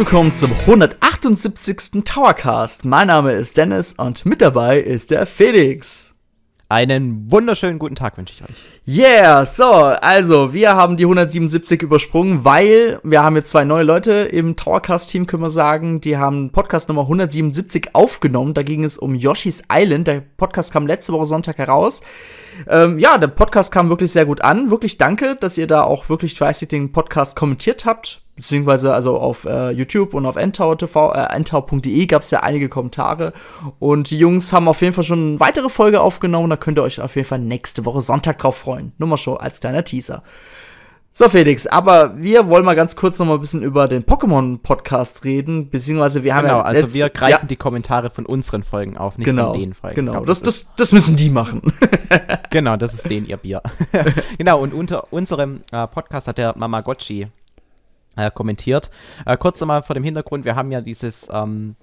willkommen zum 178. Towercast. Mein Name ist Dennis und mit dabei ist der Felix. Einen wunderschönen guten Tag wünsche ich euch. Yeah, so, also wir haben die 177 übersprungen, weil wir haben jetzt zwei neue Leute im Towercast-Team, können wir sagen. Die haben Podcast Nummer 177 aufgenommen. Da ging es um Yoshi's Island. Der Podcast kam letzte Woche Sonntag heraus. Ähm, ja, der Podcast kam wirklich sehr gut an. Wirklich danke, dass ihr da auch wirklich fleißig den Podcast kommentiert habt beziehungsweise also auf äh, YouTube und auf ntower.tv, äh, ntower.de gab es ja einige Kommentare und die Jungs haben auf jeden Fall schon eine weitere Folge aufgenommen, da könnt ihr euch auf jeden Fall nächste Woche Sonntag drauf freuen. Nur mal schon als kleiner Teaser. So, Felix, aber wir wollen mal ganz kurz noch mal ein bisschen über den Pokémon-Podcast reden, beziehungsweise wir haben genau, ja. Genau, also wir greifen ja. die Kommentare von unseren Folgen auf, nicht genau, von den Folgen. Genau, glaube, das, das, das, müssen die machen. genau, das ist denen ihr Bier. genau, und unter unserem äh, Podcast hat der Mamagotchi äh, kommentiert. Äh, kurz nochmal vor dem Hintergrund, wir haben ja dieses ähm,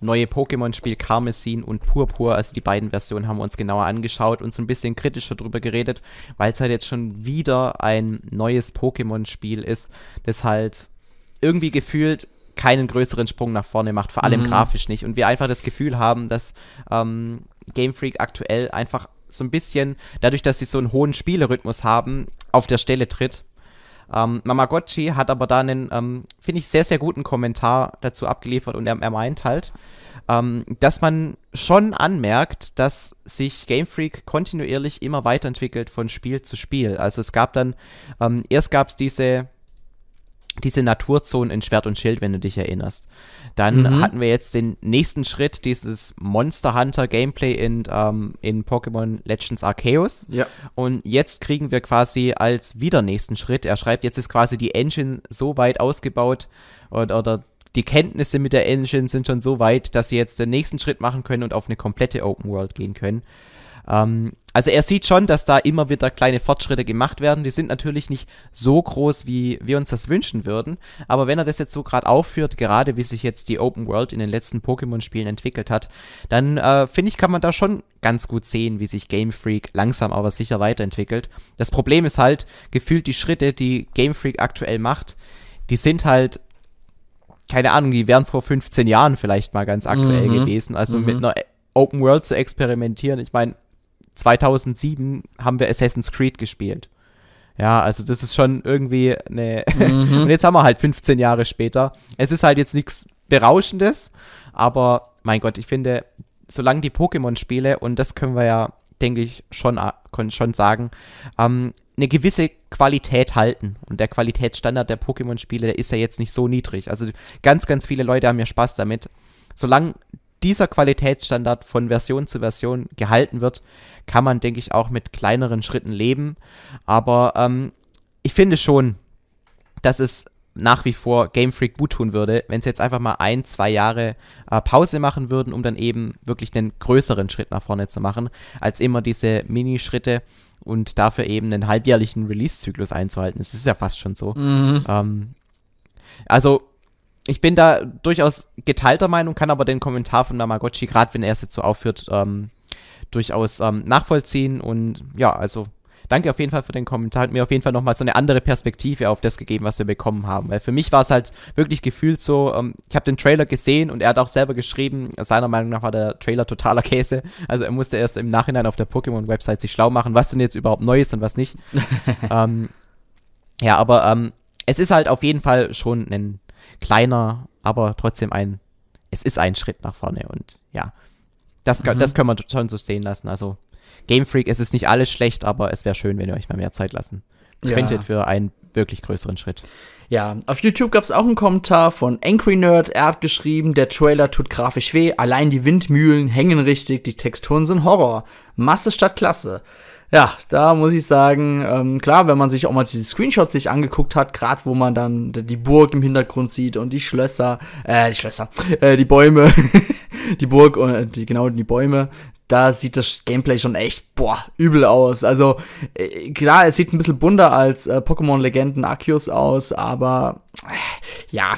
neue Pokémon-Spiel Karmesin und Purpur, also die beiden Versionen haben wir uns genauer angeschaut und so ein bisschen kritischer drüber geredet, weil es halt jetzt schon wieder ein neues Pokémon-Spiel ist, das halt irgendwie gefühlt keinen größeren Sprung nach vorne macht, vor allem mhm. grafisch nicht. Und wir einfach das Gefühl haben, dass ähm, Game Freak aktuell einfach so ein bisschen, dadurch, dass sie so einen hohen Spielerhythmus haben, auf der Stelle tritt ähm, Mamagotchi hat aber da einen, ähm, finde ich, sehr, sehr guten Kommentar dazu abgeliefert und er, er meint halt, ähm, dass man schon anmerkt, dass sich Game Freak kontinuierlich immer weiterentwickelt von Spiel zu Spiel. Also es gab dann, ähm, erst gab es diese diese Naturzone in Schwert und Schild, wenn du dich erinnerst. Dann mhm. hatten wir jetzt den nächsten Schritt, dieses Monster Hunter Gameplay in, ähm, in Pokémon Legends Arceus. Ja. Und jetzt kriegen wir quasi als wieder nächsten Schritt, er schreibt, jetzt ist quasi die Engine so weit ausgebaut oder, oder die Kenntnisse mit der Engine sind schon so weit, dass sie jetzt den nächsten Schritt machen können und auf eine komplette Open World gehen können. Ähm, also er sieht schon, dass da immer wieder kleine Fortschritte gemacht werden. Die sind natürlich nicht so groß, wie wir uns das wünschen würden. Aber wenn er das jetzt so gerade aufführt, gerade wie sich jetzt die Open World in den letzten Pokémon-Spielen entwickelt hat, dann äh, finde ich, kann man da schon ganz gut sehen, wie sich Game Freak langsam aber sicher weiterentwickelt. Das Problem ist halt, gefühlt die Schritte, die Game Freak aktuell macht, die sind halt keine Ahnung, die wären vor 15 Jahren vielleicht mal ganz aktuell mhm. gewesen. Also mhm. mit einer Open World zu experimentieren, ich meine, 2007 haben wir Assassin's Creed gespielt. Ja, also das ist schon irgendwie eine. Mhm. und jetzt haben wir halt 15 Jahre später. Es ist halt jetzt nichts Berauschendes, aber mein Gott, ich finde, solange die Pokémon-Spiele, und das können wir ja, denke ich, schon, schon sagen, ähm, eine gewisse Qualität halten. Und der Qualitätsstandard der Pokémon-Spiele, der ist ja jetzt nicht so niedrig. Also ganz, ganz viele Leute haben ja Spaß damit. Solange dieser Qualitätsstandard von Version zu Version gehalten wird, kann man, denke ich, auch mit kleineren Schritten leben. Aber ähm, ich finde schon, dass es nach wie vor Game Freak gut tun würde, wenn sie jetzt einfach mal ein, zwei Jahre äh, Pause machen würden, um dann eben wirklich einen größeren Schritt nach vorne zu machen, als immer diese Minischritte und dafür eben einen halbjährlichen Release-Zyklus einzuhalten. Es ist ja fast schon so. Mhm. Ähm, also ich bin da durchaus geteilter Meinung, kann aber den Kommentar von Namagotchi, gerade wenn er es jetzt so aufführt, ähm, durchaus ähm, nachvollziehen. Und ja, also danke auf jeden Fall für den Kommentar. Hat mir auf jeden Fall nochmal so eine andere Perspektive auf das gegeben, was wir bekommen haben. Weil für mich war es halt wirklich gefühlt so, ähm, ich habe den Trailer gesehen und er hat auch selber geschrieben, seiner Meinung nach war der Trailer totaler Käse. Also er musste erst im Nachhinein auf der Pokémon-Website sich schlau machen, was denn jetzt überhaupt neu ist und was nicht. Ähm, ja, aber ähm, es ist halt auf jeden Fall schon ein kleiner, aber trotzdem ein, es ist ein Schritt nach vorne und ja, das, mhm. das können wir schon so sehen lassen. Also Game Freak, es ist nicht alles schlecht, aber es wäre schön, wenn ihr euch mal mehr Zeit lassen ja. könntet für einen wirklich größeren Schritt. Ja, auf YouTube gab es auch einen Kommentar von Angry Nerd. Er hat geschrieben, der Trailer tut grafisch weh, allein die Windmühlen hängen richtig, die Texturen sind Horror. Masse statt Klasse ja, da muss ich sagen, ähm, klar, wenn man sich auch mal die Screenshots sich angeguckt hat, gerade wo man dann die Burg im Hintergrund sieht und die Schlösser, äh, die Schlösser, äh, die Bäume, die Burg und äh, die, genau die Bäume, da sieht das Gameplay schon echt, boah, übel aus. Also, äh, klar, es sieht ein bisschen bunter als äh, Pokémon Legenden Arceus aus, aber, äh, ja.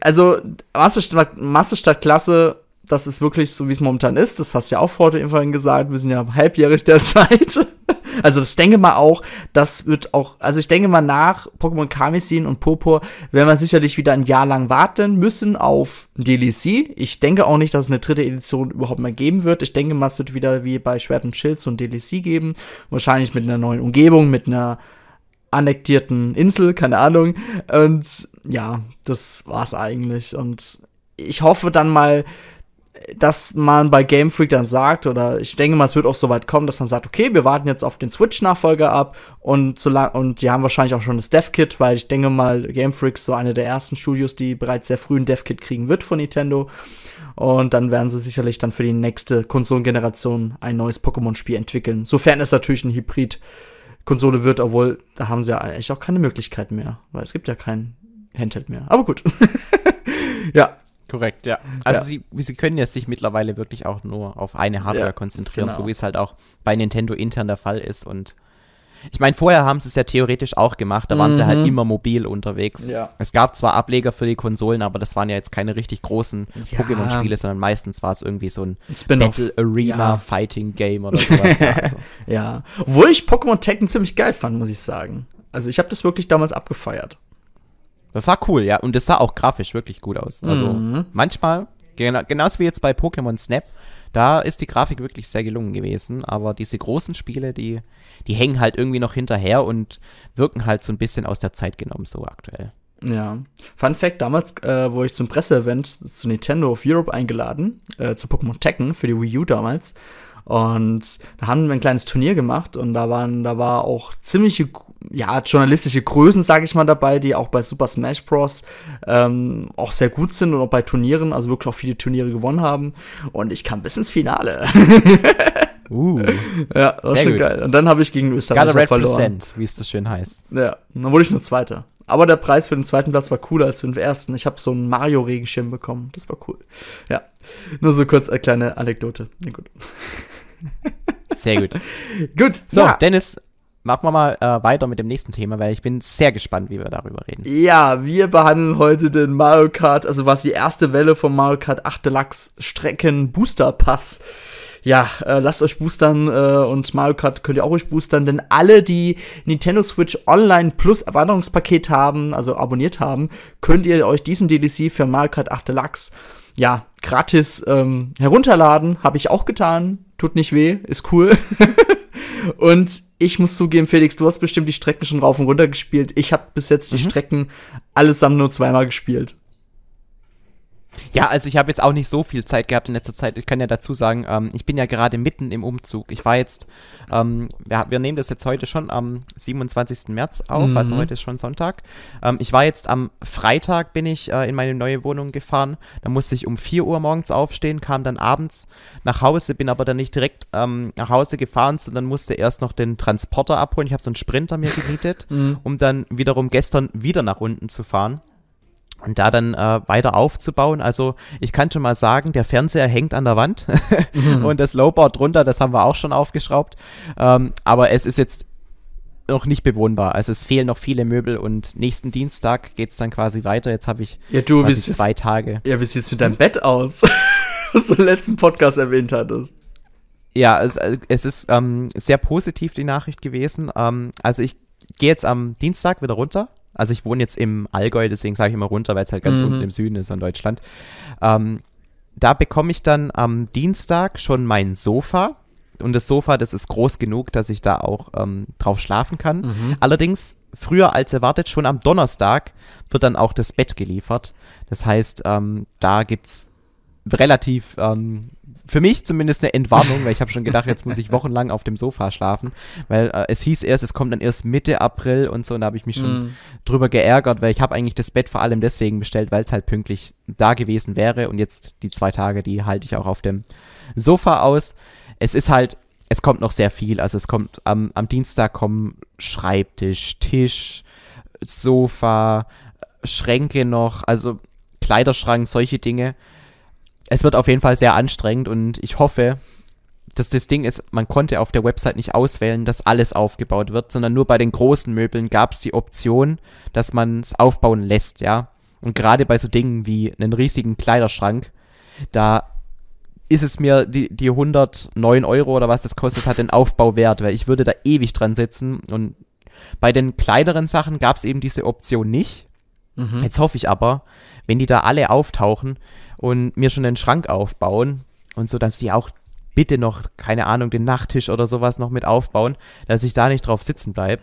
Also, Masterstadt, Masterstadt Klasse das ist wirklich so, wie es momentan ist. Das hast du ja auch vorhin gesagt. Wir sind ja halbjährig derzeit. Also ich denke mal auch, das wird auch, also ich denke mal nach Pokémon Kamisin und Purpur werden wir sicherlich wieder ein Jahr lang warten müssen auf DLC. Ich denke auch nicht, dass es eine dritte Edition überhaupt mehr geben wird. Ich denke mal, es wird wieder wie bei Schwert und Schild so ein DLC geben. Wahrscheinlich mit einer neuen Umgebung, mit einer annektierten Insel, keine Ahnung. Und ja, das war's eigentlich. Und ich hoffe dann mal, dass man bei Game Freak dann sagt, oder ich denke mal, es wird auch so weit kommen, dass man sagt, okay, wir warten jetzt auf den Switch-Nachfolger ab und so lang und die haben wahrscheinlich auch schon das Dev-Kit, weil ich denke mal, Game Freak ist so eine der ersten Studios, die bereits sehr früh ein Dev-Kit kriegen wird von Nintendo. Und dann werden sie sicherlich dann für die nächste Konsolengeneration ein neues Pokémon-Spiel entwickeln. Sofern es natürlich ein Hybrid-Konsole wird, obwohl da haben sie ja eigentlich auch keine Möglichkeit mehr, weil es gibt ja kein Handheld mehr. Aber gut. ja, Korrekt, ja. Also ja. Sie, sie können jetzt sich mittlerweile wirklich auch nur auf eine Hardware ja, konzentrieren, genau. so wie es halt auch bei Nintendo intern der Fall ist. Und ich meine, vorher haben sie es ja theoretisch auch gemacht, da mhm. waren sie halt mhm. immer mobil unterwegs. Ja. Es gab zwar Ableger für die Konsolen, aber das waren ja jetzt keine richtig großen Pokémon-Spiele, sondern meistens war es irgendwie so ein Battle Arena Fighting Game oder sowas. ja, also. ja. Obwohl ich Pokémon Tekken ziemlich geil fand, muss ich sagen. Also ich habe das wirklich damals abgefeiert. Das war cool, ja. Und das sah auch grafisch wirklich gut aus. Also mhm. manchmal, gena genauso wie jetzt bei Pokémon Snap, da ist die Grafik wirklich sehr gelungen gewesen. Aber diese großen Spiele, die, die hängen halt irgendwie noch hinterher und wirken halt so ein bisschen aus der Zeit genommen, so aktuell. Ja. Fun Fact: Damals äh, wurde ich zum Presseevent zu Nintendo of Europe eingeladen, äh, zu Pokémon Tekken für die Wii U damals. Und da haben wir ein kleines Turnier gemacht und da waren, da war auch ziemliche ja, journalistische Größen, sage ich mal, dabei, die auch bei Super Smash Bros. Ähm, auch sehr gut sind und auch bei Turnieren, also wirklich auch viele Turniere gewonnen haben. Und ich kam bis ins Finale. Uh, ja, das war schon gut. geil. Und dann habe ich gegen Österreich verloren. wie es das schön heißt. Ja, dann wurde ich nur Zweiter. Aber der Preis für den zweiten Platz war cooler als für den ersten. Ich habe so einen Mario-Regenschirm bekommen. Das war cool. Ja, nur so kurz eine kleine Anekdote. Ja, gut. Sehr gut. gut. So, ja. Dennis, machen wir mal äh, weiter mit dem nächsten Thema, weil ich bin sehr gespannt, wie wir darüber reden. Ja, wir behandeln heute den Mario Kart, also was die erste Welle vom Mario Kart 8 Deluxe Strecken Booster Pass. Ja, äh, lasst euch boostern äh, und Mario Kart könnt ihr auch euch boostern, denn alle, die Nintendo Switch Online Plus Erweiterungspaket haben, also abonniert haben, könnt ihr euch diesen DLC für Mario Kart 8 Deluxe ja, gratis ähm, herunterladen. Habe ich auch getan. Tut nicht weh, ist cool. Und ich muss zugeben, Felix, du hast bestimmt die Strecken schon rauf und runter gespielt. Ich habe bis jetzt die mhm. Strecken allesamt nur zweimal gespielt. Ja, also ich habe jetzt auch nicht so viel Zeit gehabt in letzter Zeit. Ich kann ja dazu sagen, ähm, ich bin ja gerade mitten im Umzug. Ich war jetzt, ähm, wir, wir, nehmen das jetzt heute schon am 27. März auf, mhm. also heute ist schon Sonntag. Ähm, ich war jetzt am Freitag, bin ich äh, in meine neue Wohnung gefahren. Da musste ich um 4 Uhr morgens aufstehen, kam dann abends nach Hause, bin aber dann nicht direkt ähm, nach Hause gefahren, sondern musste erst noch den Transporter abholen. Ich habe so einen Sprinter mir gemietet, mhm. um dann wiederum gestern wieder nach unten zu fahren und da dann äh, weiter aufzubauen. Also ich kann schon mal sagen, der Fernseher hängt an der Wand mhm. und das Lowboard drunter, das haben wir auch schon aufgeschraubt. Ähm, aber es ist jetzt noch nicht bewohnbar. Also es fehlen noch viele Möbel und nächsten Dienstag geht es dann quasi weiter. Jetzt habe ich ja, du, quasi zwei jetzt, Tage. Ja, wie sieht es mit deinem Bett aus, was du im letzten Podcast erwähnt hattest? Ja, es, äh, es ist ähm, sehr positiv die Nachricht gewesen. Ähm, also ich gehe jetzt am Dienstag wieder runter also ich wohne jetzt im Allgäu, deswegen sage ich immer runter, weil es halt ganz mhm. unten im Süden ist in Deutschland. Ähm, da bekomme ich dann am Dienstag schon mein Sofa. Und das Sofa, das ist groß genug, dass ich da auch ähm, drauf schlafen kann. Mhm. Allerdings früher als erwartet, schon am Donnerstag wird dann auch das Bett geliefert. Das heißt, ähm, da gibt es relativ, ähm, für mich zumindest eine Entwarnung, weil ich habe schon gedacht, jetzt muss ich wochenlang auf dem Sofa schlafen, weil äh, es hieß erst, es kommt dann erst Mitte April und so, und da habe ich mich schon mm. drüber geärgert, weil ich habe eigentlich das Bett vor allem deswegen bestellt, weil es halt pünktlich da gewesen wäre und jetzt die zwei Tage, die halte ich auch auf dem Sofa aus. Es ist halt, es kommt noch sehr viel, also es kommt am, am Dienstag kommen Schreibtisch, Tisch, Sofa, Schränke noch, also Kleiderschrank, solche Dinge es wird auf jeden Fall sehr anstrengend und ich hoffe, dass das Ding ist, man konnte auf der Website nicht auswählen, dass alles aufgebaut wird, sondern nur bei den großen Möbeln gab es die Option, dass man es aufbauen lässt, ja. Und gerade bei so Dingen wie einen riesigen Kleiderschrank, da ist es mir die, die 109 Euro oder was das kostet hat, den Aufbau wert, weil ich würde da ewig dran sitzen. Und bei den kleineren Sachen gab es eben diese Option nicht. Mhm. Jetzt hoffe ich aber, wenn die da alle auftauchen, und mir schon einen Schrank aufbauen und so, dass die auch bitte noch, keine Ahnung, den Nachttisch oder sowas noch mit aufbauen, dass ich da nicht drauf sitzen bleibe.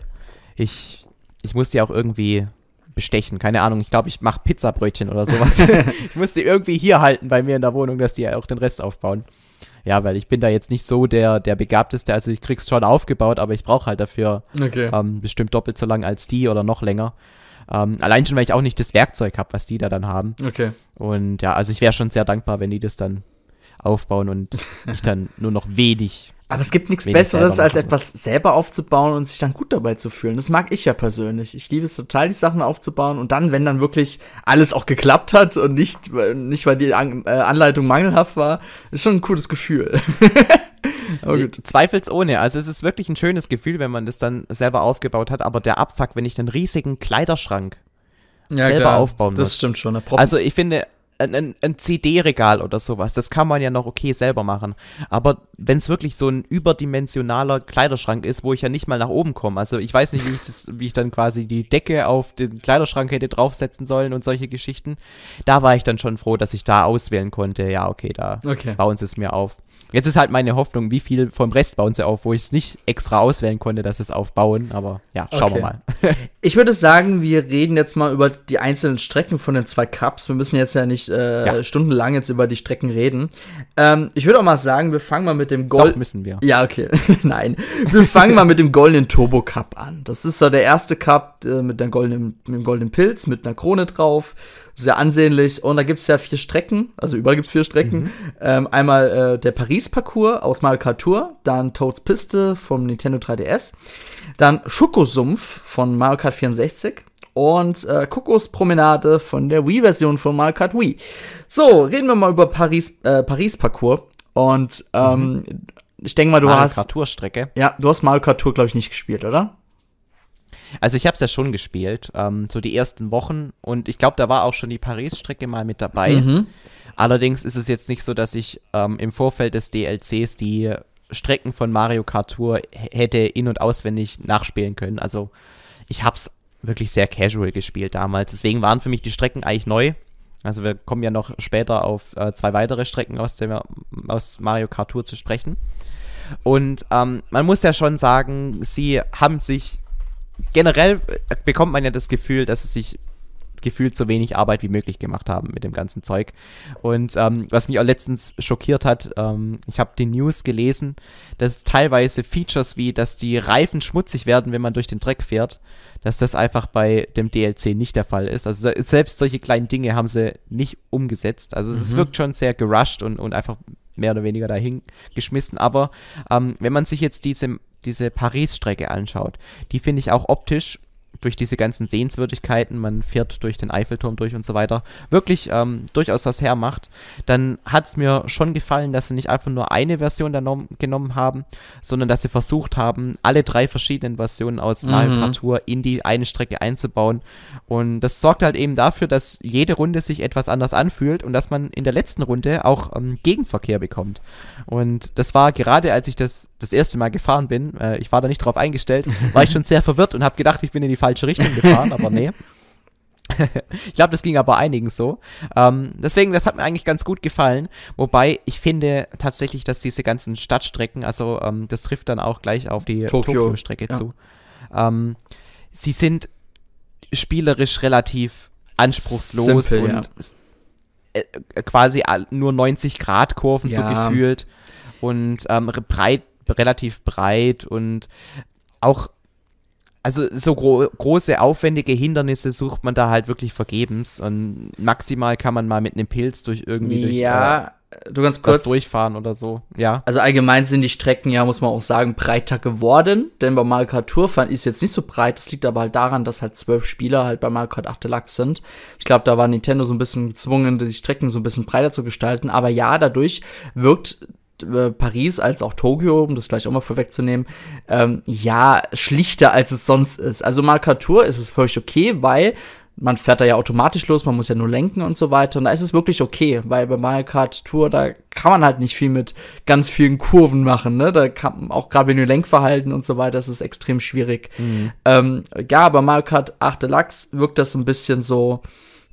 Ich, ich muss die auch irgendwie bestechen. Keine Ahnung, ich glaube, ich mache Pizzabrötchen oder sowas. ich muss die irgendwie hier halten bei mir in der Wohnung, dass die auch den Rest aufbauen. Ja, weil ich bin da jetzt nicht so der, der Begabteste. Also ich krieg's schon aufgebaut, aber ich brauche halt dafür okay. ähm, bestimmt doppelt so lang als die oder noch länger. Ähm, allein schon, weil ich auch nicht das Werkzeug habe, was die da dann haben. Okay. Und ja, also ich wäre schon sehr dankbar, wenn die das dann aufbauen und ich dann nur noch wenig aber es gibt nichts Besseres, als etwas selber aufzubauen und sich dann gut dabei zu fühlen. Das mag ich ja persönlich. Ich liebe es total, die Sachen aufzubauen und dann, wenn dann wirklich alles auch geklappt hat und nicht, nicht weil die An äh, Anleitung mangelhaft war, ist schon ein cooles Gefühl. Aber gut. Zweifelsohne. Also es ist wirklich ein schönes Gefühl, wenn man das dann selber aufgebaut hat. Aber der Abfuck, wenn ich den riesigen Kleiderschrank ja, selber klar. aufbauen muss. Das stimmt schon. Also ich finde, ein, ein CD-Regal oder sowas. Das kann man ja noch okay selber machen. Aber wenn es wirklich so ein überdimensionaler Kleiderschrank ist, wo ich ja nicht mal nach oben komme, also ich weiß nicht, wie ich, das, wie ich dann quasi die Decke auf den Kleiderschrank hätte draufsetzen sollen und solche Geschichten, da war ich dann schon froh, dass ich da auswählen konnte. Ja, okay, da okay. bauen sie es mir auf. Jetzt ist halt meine Hoffnung, wie viel vom Rest bauen sie auf, wo ich es nicht extra auswählen konnte, dass es aufbauen. Aber ja, schauen okay. wir mal. ich würde sagen, wir reden jetzt mal über die einzelnen Strecken von den zwei Cups. Wir müssen jetzt ja nicht äh, ja. stundenlang jetzt über die Strecken reden. Ähm, ich würde auch mal sagen, wir fangen mal mit dem Gold. müssen wir. Ja, okay. Nein. Wir fangen mal mit dem goldenen Turbo Cup an. Das ist so der erste Cup äh, mit, der goldenen, mit dem goldenen Pilz, mit einer Krone drauf sehr ansehnlich. Und da gibt es ja vier Strecken, also überall gibt es vier Strecken. Mhm. Ähm, einmal äh, der Paris-Parcours aus Mario Kart Tour, dann Toads Piste vom Nintendo 3DS, dann Schokosumpf von Mario Kart 64 und äh, Kokospromenade von der Wii-Version von Mario Kart Wii. So, reden wir mal über Paris, äh, Paris-Parcours. Und ähm, mhm. ich denke mal, du Mario hast. Mario Kart Tour-Strecke. Ja, du hast Mario Kart Tour, glaube ich, nicht gespielt, oder? Also ich habe es ja schon gespielt, ähm, so die ersten Wochen und ich glaube, da war auch schon die Paris-Strecke mal mit dabei. Mhm. Allerdings ist es jetzt nicht so, dass ich ähm, im Vorfeld des DLCs die Strecken von Mario Kart Tour hätte in- und auswendig nachspielen können. Also ich habe es wirklich sehr casual gespielt damals. Deswegen waren für mich die Strecken eigentlich neu. Also wir kommen ja noch später auf äh, zwei weitere Strecken aus, dem, aus Mario Kart Tour zu sprechen. Und ähm, man muss ja schon sagen, sie haben sich generell äh, bekommt man ja das Gefühl, dass es sich gefühlt so wenig Arbeit wie möglich gemacht haben mit dem ganzen Zeug. Und ähm, was mich auch letztens schockiert hat, ähm, ich habe die News gelesen, dass teilweise Features wie, dass die Reifen schmutzig werden, wenn man durch den Dreck fährt, dass das einfach bei dem DLC nicht der Fall ist. Also selbst solche kleinen Dinge haben sie nicht umgesetzt. Also es mhm. wirkt schon sehr gerusht und, und einfach mehr oder weniger dahin geschmissen. Aber ähm, wenn man sich jetzt diese diese Paris-Strecke anschaut. Die finde ich auch optisch durch diese ganzen Sehenswürdigkeiten, man fährt durch den Eiffelturm durch und so weiter, wirklich ähm, durchaus was hermacht, dann hat es mir schon gefallen, dass sie nicht einfach nur eine Version genommen, genommen haben, sondern dass sie versucht haben, alle drei verschiedenen Versionen aus mhm. Mario in die eine Strecke einzubauen. Und das sorgt halt eben dafür, dass jede Runde sich etwas anders anfühlt und dass man in der letzten Runde auch ähm, Gegenverkehr bekommt. Und das war gerade, als ich das das erste Mal gefahren bin, äh, ich war da nicht drauf eingestellt, war ich schon sehr verwirrt und habe gedacht, ich bin in die falsche Richtung gefahren, aber nee. ich glaube, das ging aber einigen so. Ähm, deswegen, das hat mir eigentlich ganz gut gefallen. Wobei ich finde tatsächlich, dass diese ganzen Stadtstrecken, also ähm, das trifft dann auch gleich auf die Tokio-Strecke Tokio zu, ähm, sie sind spielerisch relativ anspruchslos Simple, und ja. Äh, quasi nur 90 Grad Kurven ja. so gefühlt und ähm, breit relativ breit und auch, also so gro große, aufwendige Hindernisse sucht man da halt wirklich vergebens und maximal kann man mal mit einem Pilz durch irgendwie durch, ja, äh, du ganz kurz durchfahren oder so, ja. Also allgemein sind die Strecken ja, muss man auch sagen, breiter geworden, denn bei Mario Kart Tourfahren ist jetzt nicht so breit, das liegt aber halt daran, dass halt zwölf Spieler halt bei Mario Kart 8 Deluxe sind. Ich glaube, da war Nintendo so ein bisschen gezwungen, die Strecken so ein bisschen breiter zu gestalten, aber ja, dadurch wirkt äh, Paris als auch Tokio, um das gleich auch mal vorwegzunehmen, ähm, ja, schlichter als es sonst ist. Also Markatur ist es völlig okay, weil man fährt da ja automatisch los, man muss ja nur lenken und so weiter. Und da ist es wirklich okay, weil bei Mario Kart Tour, da kann man halt nicht viel mit ganz vielen Kurven machen, ne? Da kann man auch gerade wenn du Lenkverhalten und so weiter, das ist extrem schwierig. Mhm. Ähm, ja, bei Mario Kart 8 Deluxe wirkt das so ein bisschen so,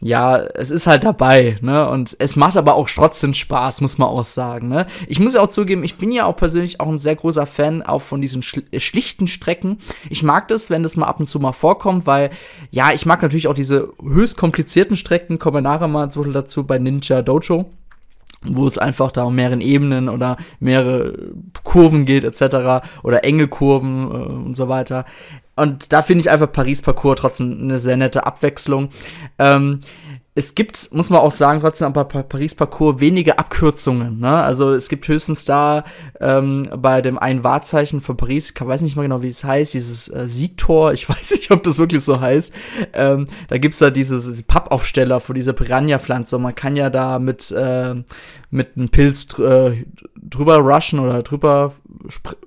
ja, es ist halt dabei, ne? Und es macht aber auch trotzdem Spaß, muss man auch sagen, ne? Ich muss ja auch zugeben, ich bin ja auch persönlich auch ein sehr großer Fan auch von diesen äh, schlichten Strecken. Ich mag das, wenn das mal ab und zu mal vorkommt, weil, ja, ich mag natürlich auch diese höchst komplizierten Strecken, kommen wir nachher mal so dazu bei Ninja Dojo wo es einfach da um mehreren Ebenen oder mehrere Kurven geht etc. oder enge Kurven äh, und so weiter. Und da finde ich einfach Paris-Parcours trotzdem eine sehr nette Abwechslung. Ähm, es gibt, muss man auch sagen, trotzdem am Paris-Parcours wenige Abkürzungen. Ne? Also es gibt höchstens da ähm, bei dem einen Wahrzeichen von Paris, ich weiß nicht mal genau, wie es heißt, dieses äh, Siegtor, ich weiß nicht, ob das wirklich so heißt. Ähm, da es da dieses, diese Pappaufsteller vor dieser Piranha-Pflanze. Man kann ja da mit, äh, mit einem Pilz dr äh, drüber rushen oder drüber,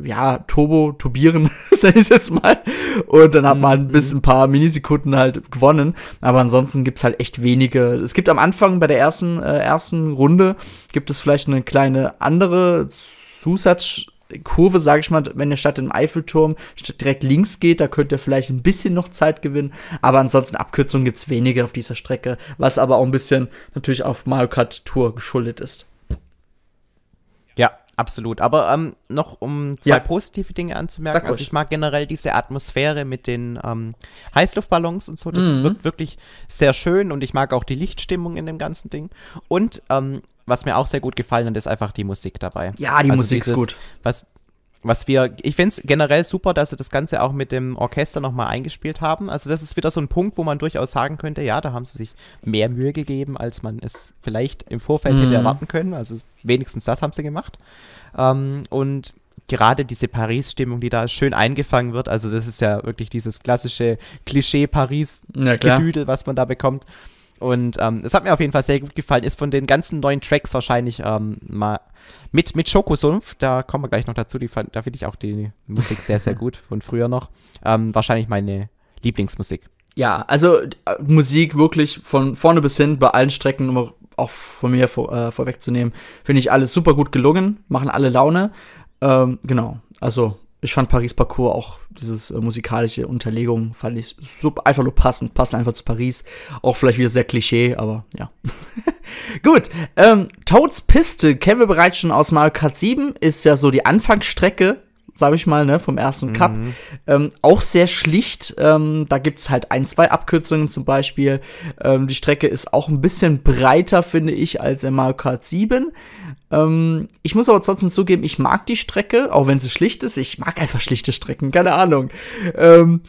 ja, turbo, tubieren, sage ich jetzt mal. Und dann hat man mhm, bis mhm. ein paar Minisekunden halt gewonnen. Aber ansonsten gibt es halt echt wenige Einblicke. Es gibt am Anfang bei der ersten, äh, ersten Runde, gibt es vielleicht eine kleine andere Zusatzkurve, sage ich mal, wenn ihr statt dem Eiffelturm direkt links geht, da könnt ihr vielleicht ein bisschen noch Zeit gewinnen. Aber ansonsten Abkürzungen gibt es weniger auf dieser Strecke, was aber auch ein bisschen natürlich auf Mario Kart Tour geschuldet ist. Absolut. Aber ähm, noch um zwei ja. positive Dinge anzumerken. Sag also ich mag generell diese Atmosphäre mit den ähm, Heißluftballons und so. Das mhm. wirkt wirklich sehr schön und ich mag auch die Lichtstimmung in dem ganzen Ding. Und ähm, was mir auch sehr gut gefallen hat, ist einfach die Musik dabei. Ja, die also Musik dieses, ist gut. Was, was wir, ich finde es generell super, dass sie das Ganze auch mit dem Orchester nochmal eingespielt haben. Also das ist wieder so ein Punkt, wo man durchaus sagen könnte, ja, da haben sie sich mehr Mühe gegeben, als man es vielleicht im Vorfeld mhm. hätte erwarten können. Also wenigstens das haben sie gemacht. Ähm, und gerade diese Paris-Stimmung, die da schön eingefangen wird, also das ist ja wirklich dieses klassische Klischee-Paris-Gedüdel, was man da bekommt. Und ähm, es hat mir auf jeden Fall sehr gut gefallen. Ist von den ganzen neuen Tracks wahrscheinlich ähm, mal mit, mit Schokosumpf, da kommen wir gleich noch dazu, die, da finde ich auch die Musik sehr, sehr gut von früher noch. Ähm, wahrscheinlich meine Lieblingsmusik. Ja, also äh, Musik wirklich von vorne bis hin bei allen Strecken, um auch von mir vor, äh, vorwegzunehmen, finde ich alles super gut gelungen, machen alle Laune. Ähm, genau, also ich fand Paris Parcours auch, dieses äh, musikalische Unterlegung, fand ich super, einfach nur passend, passt einfach zu Paris. Auch vielleicht wieder sehr Klischee, aber ja. Gut, ähm, Toads Piste kennen wir bereits schon aus Mario Kart 7, ist ja so die Anfangsstrecke sag ich mal, ne, vom ersten Cup. Mhm. Ähm, auch sehr schlicht. Ähm, da gibt's halt ein, zwei Abkürzungen zum Beispiel. Ähm, die Strecke ist auch ein bisschen breiter, finde ich, als im Mario Kart 7. ich muss aber trotzdem zugeben, ich mag die Strecke, auch wenn sie schlicht ist. Ich mag einfach schlichte Strecken, keine Ahnung. Ähm,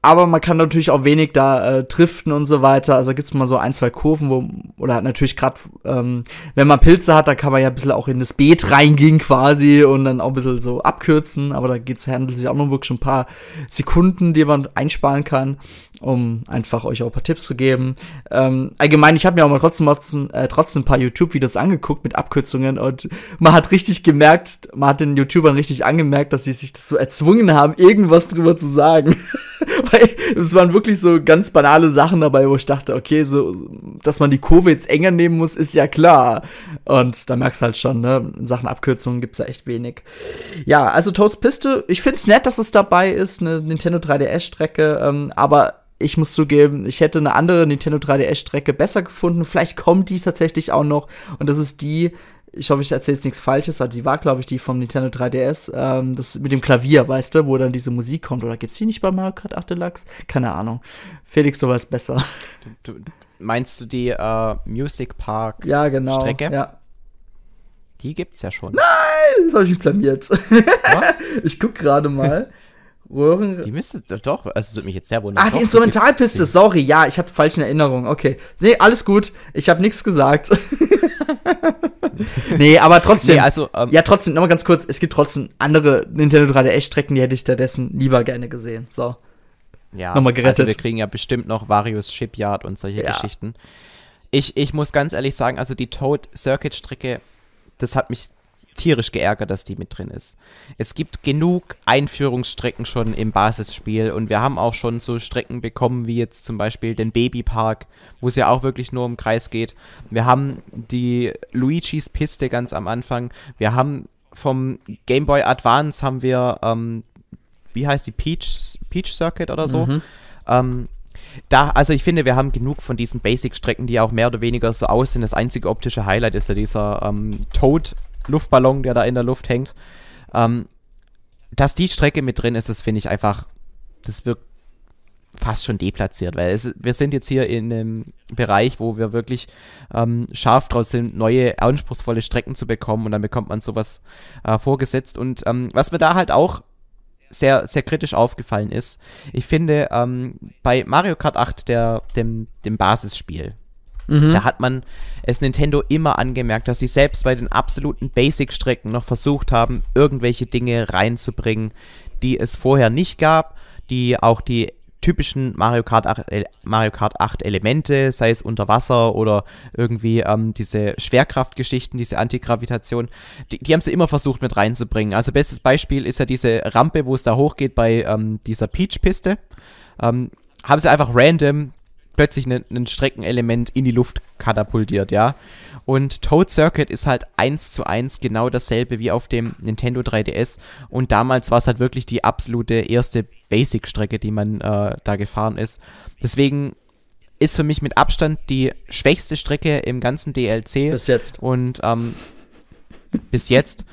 aber man kann natürlich auch wenig da äh, driften und so weiter. Also gibt's mal so ein, zwei Kurven, wo, oder natürlich gerade, ähm, wenn man Pilze hat, da kann man ja ein bisschen auch in das Beet reingehen quasi und dann auch ein bisschen so abkürzen. Aber da geht's, handelt sich auch nur wirklich ein paar Sekunden, die man einsparen kann um einfach euch auch ein paar Tipps zu geben. Ähm, allgemein, ich habe mir auch mal trotzdem, äh, trotzdem ein paar YouTube-Videos angeguckt mit Abkürzungen und man hat richtig gemerkt, man hat den YouTubern richtig angemerkt, dass sie sich das so erzwungen haben, irgendwas drüber zu sagen. Weil es waren wirklich so ganz banale Sachen dabei, wo ich dachte, okay, so, dass man die Kurve jetzt enger nehmen muss, ist ja klar. Und da merkst du halt schon, ne, in Sachen Abkürzungen gibt's ja echt wenig. Ja, also Toast Piste, ich find's nett, dass es dabei ist, eine Nintendo 3DS-Strecke, ähm, aber ich muss zugeben, ich hätte eine andere Nintendo 3DS-Strecke besser gefunden. Vielleicht kommt die tatsächlich auch noch. Und das ist die, ich hoffe, ich erzähle jetzt nichts Falsches, aber die war, glaube ich, die vom Nintendo 3DS. Ähm, das mit dem Klavier, weißt du, wo dann diese Musik kommt. Oder gibt es die nicht bei Mario Kart 8 Deluxe? Keine Ahnung. Felix, du weißt besser. Du, du, meinst du die äh, Music Park strecke ja, genau, Strecke? Ja. Die gibt's ja schon. Nein, das habe ich mich blamiert. ich guck gerade mal. Röhren. Die müsste doch, also es würde mich jetzt sehr wundern. Ach, die Instrumentalpiste, sorry, ja, ich hatte falsche Erinnerung, okay. Nee, alles gut, ich habe nichts gesagt. nee, aber trotzdem. Nee, also, ähm, ja, trotzdem, nochmal ganz kurz, es gibt trotzdem andere Nintendo 3DS-Strecken, die hätte ich stattdessen lieber gerne gesehen. So. Ja, nochmal also gerettet. Also wir kriegen ja bestimmt noch Varius Shipyard und solche ja. Geschichten. Ich, ich muss ganz ehrlich sagen, also die Toad Circuit-Strecke, das hat mich tierisch geärgert, dass die mit drin ist. Es gibt genug Einführungsstrecken schon im Basisspiel und wir haben auch schon so Strecken bekommen, wie jetzt zum Beispiel den Babypark, wo es ja auch wirklich nur um Kreis geht. Wir haben die Luigi's Piste ganz am Anfang. Wir haben vom Game Boy Advance haben wir, ähm, wie heißt die, Peach, Peach Circuit oder so. Mhm. Ähm, da, also ich finde, wir haben genug von diesen Basic-Strecken, die auch mehr oder weniger so aussehen. Das einzige optische Highlight ist ja dieser ähm, Toad Luftballon, der da in der Luft hängt. Ähm, dass die Strecke mit drin ist, das finde ich einfach, das wirkt fast schon deplatziert, weil es, wir sind jetzt hier in einem Bereich, wo wir wirklich ähm, scharf draus sind, neue anspruchsvolle Strecken zu bekommen und dann bekommt man sowas äh, vorgesetzt. Und ähm, was mir da halt auch sehr, sehr kritisch aufgefallen ist, ich finde ähm, bei Mario Kart 8, der, dem, dem Basisspiel, Mhm. Da hat man es Nintendo immer angemerkt, dass sie selbst bei den absoluten Basic-Strecken noch versucht haben, irgendwelche Dinge reinzubringen, die es vorher nicht gab, die auch die typischen Mario Kart 8, Mario Kart 8 Elemente, sei es unter Wasser oder irgendwie ähm, diese Schwerkraftgeschichten, diese Antigravitation, die, die, haben sie immer versucht mit reinzubringen. Also bestes Beispiel ist ja diese Rampe, wo es da hochgeht bei ähm, dieser Peach-Piste. Ähm, haben sie einfach random plötzlich ein Streckenelement in die Luft katapultiert, ja. Und Toad Circuit ist halt eins zu eins genau dasselbe wie auf dem Nintendo 3DS. Und damals war es halt wirklich die absolute erste Basic-Strecke, die man äh, da gefahren ist. Deswegen ist für mich mit Abstand die schwächste Strecke im ganzen DLC. Bis jetzt. Und ähm, bis jetzt.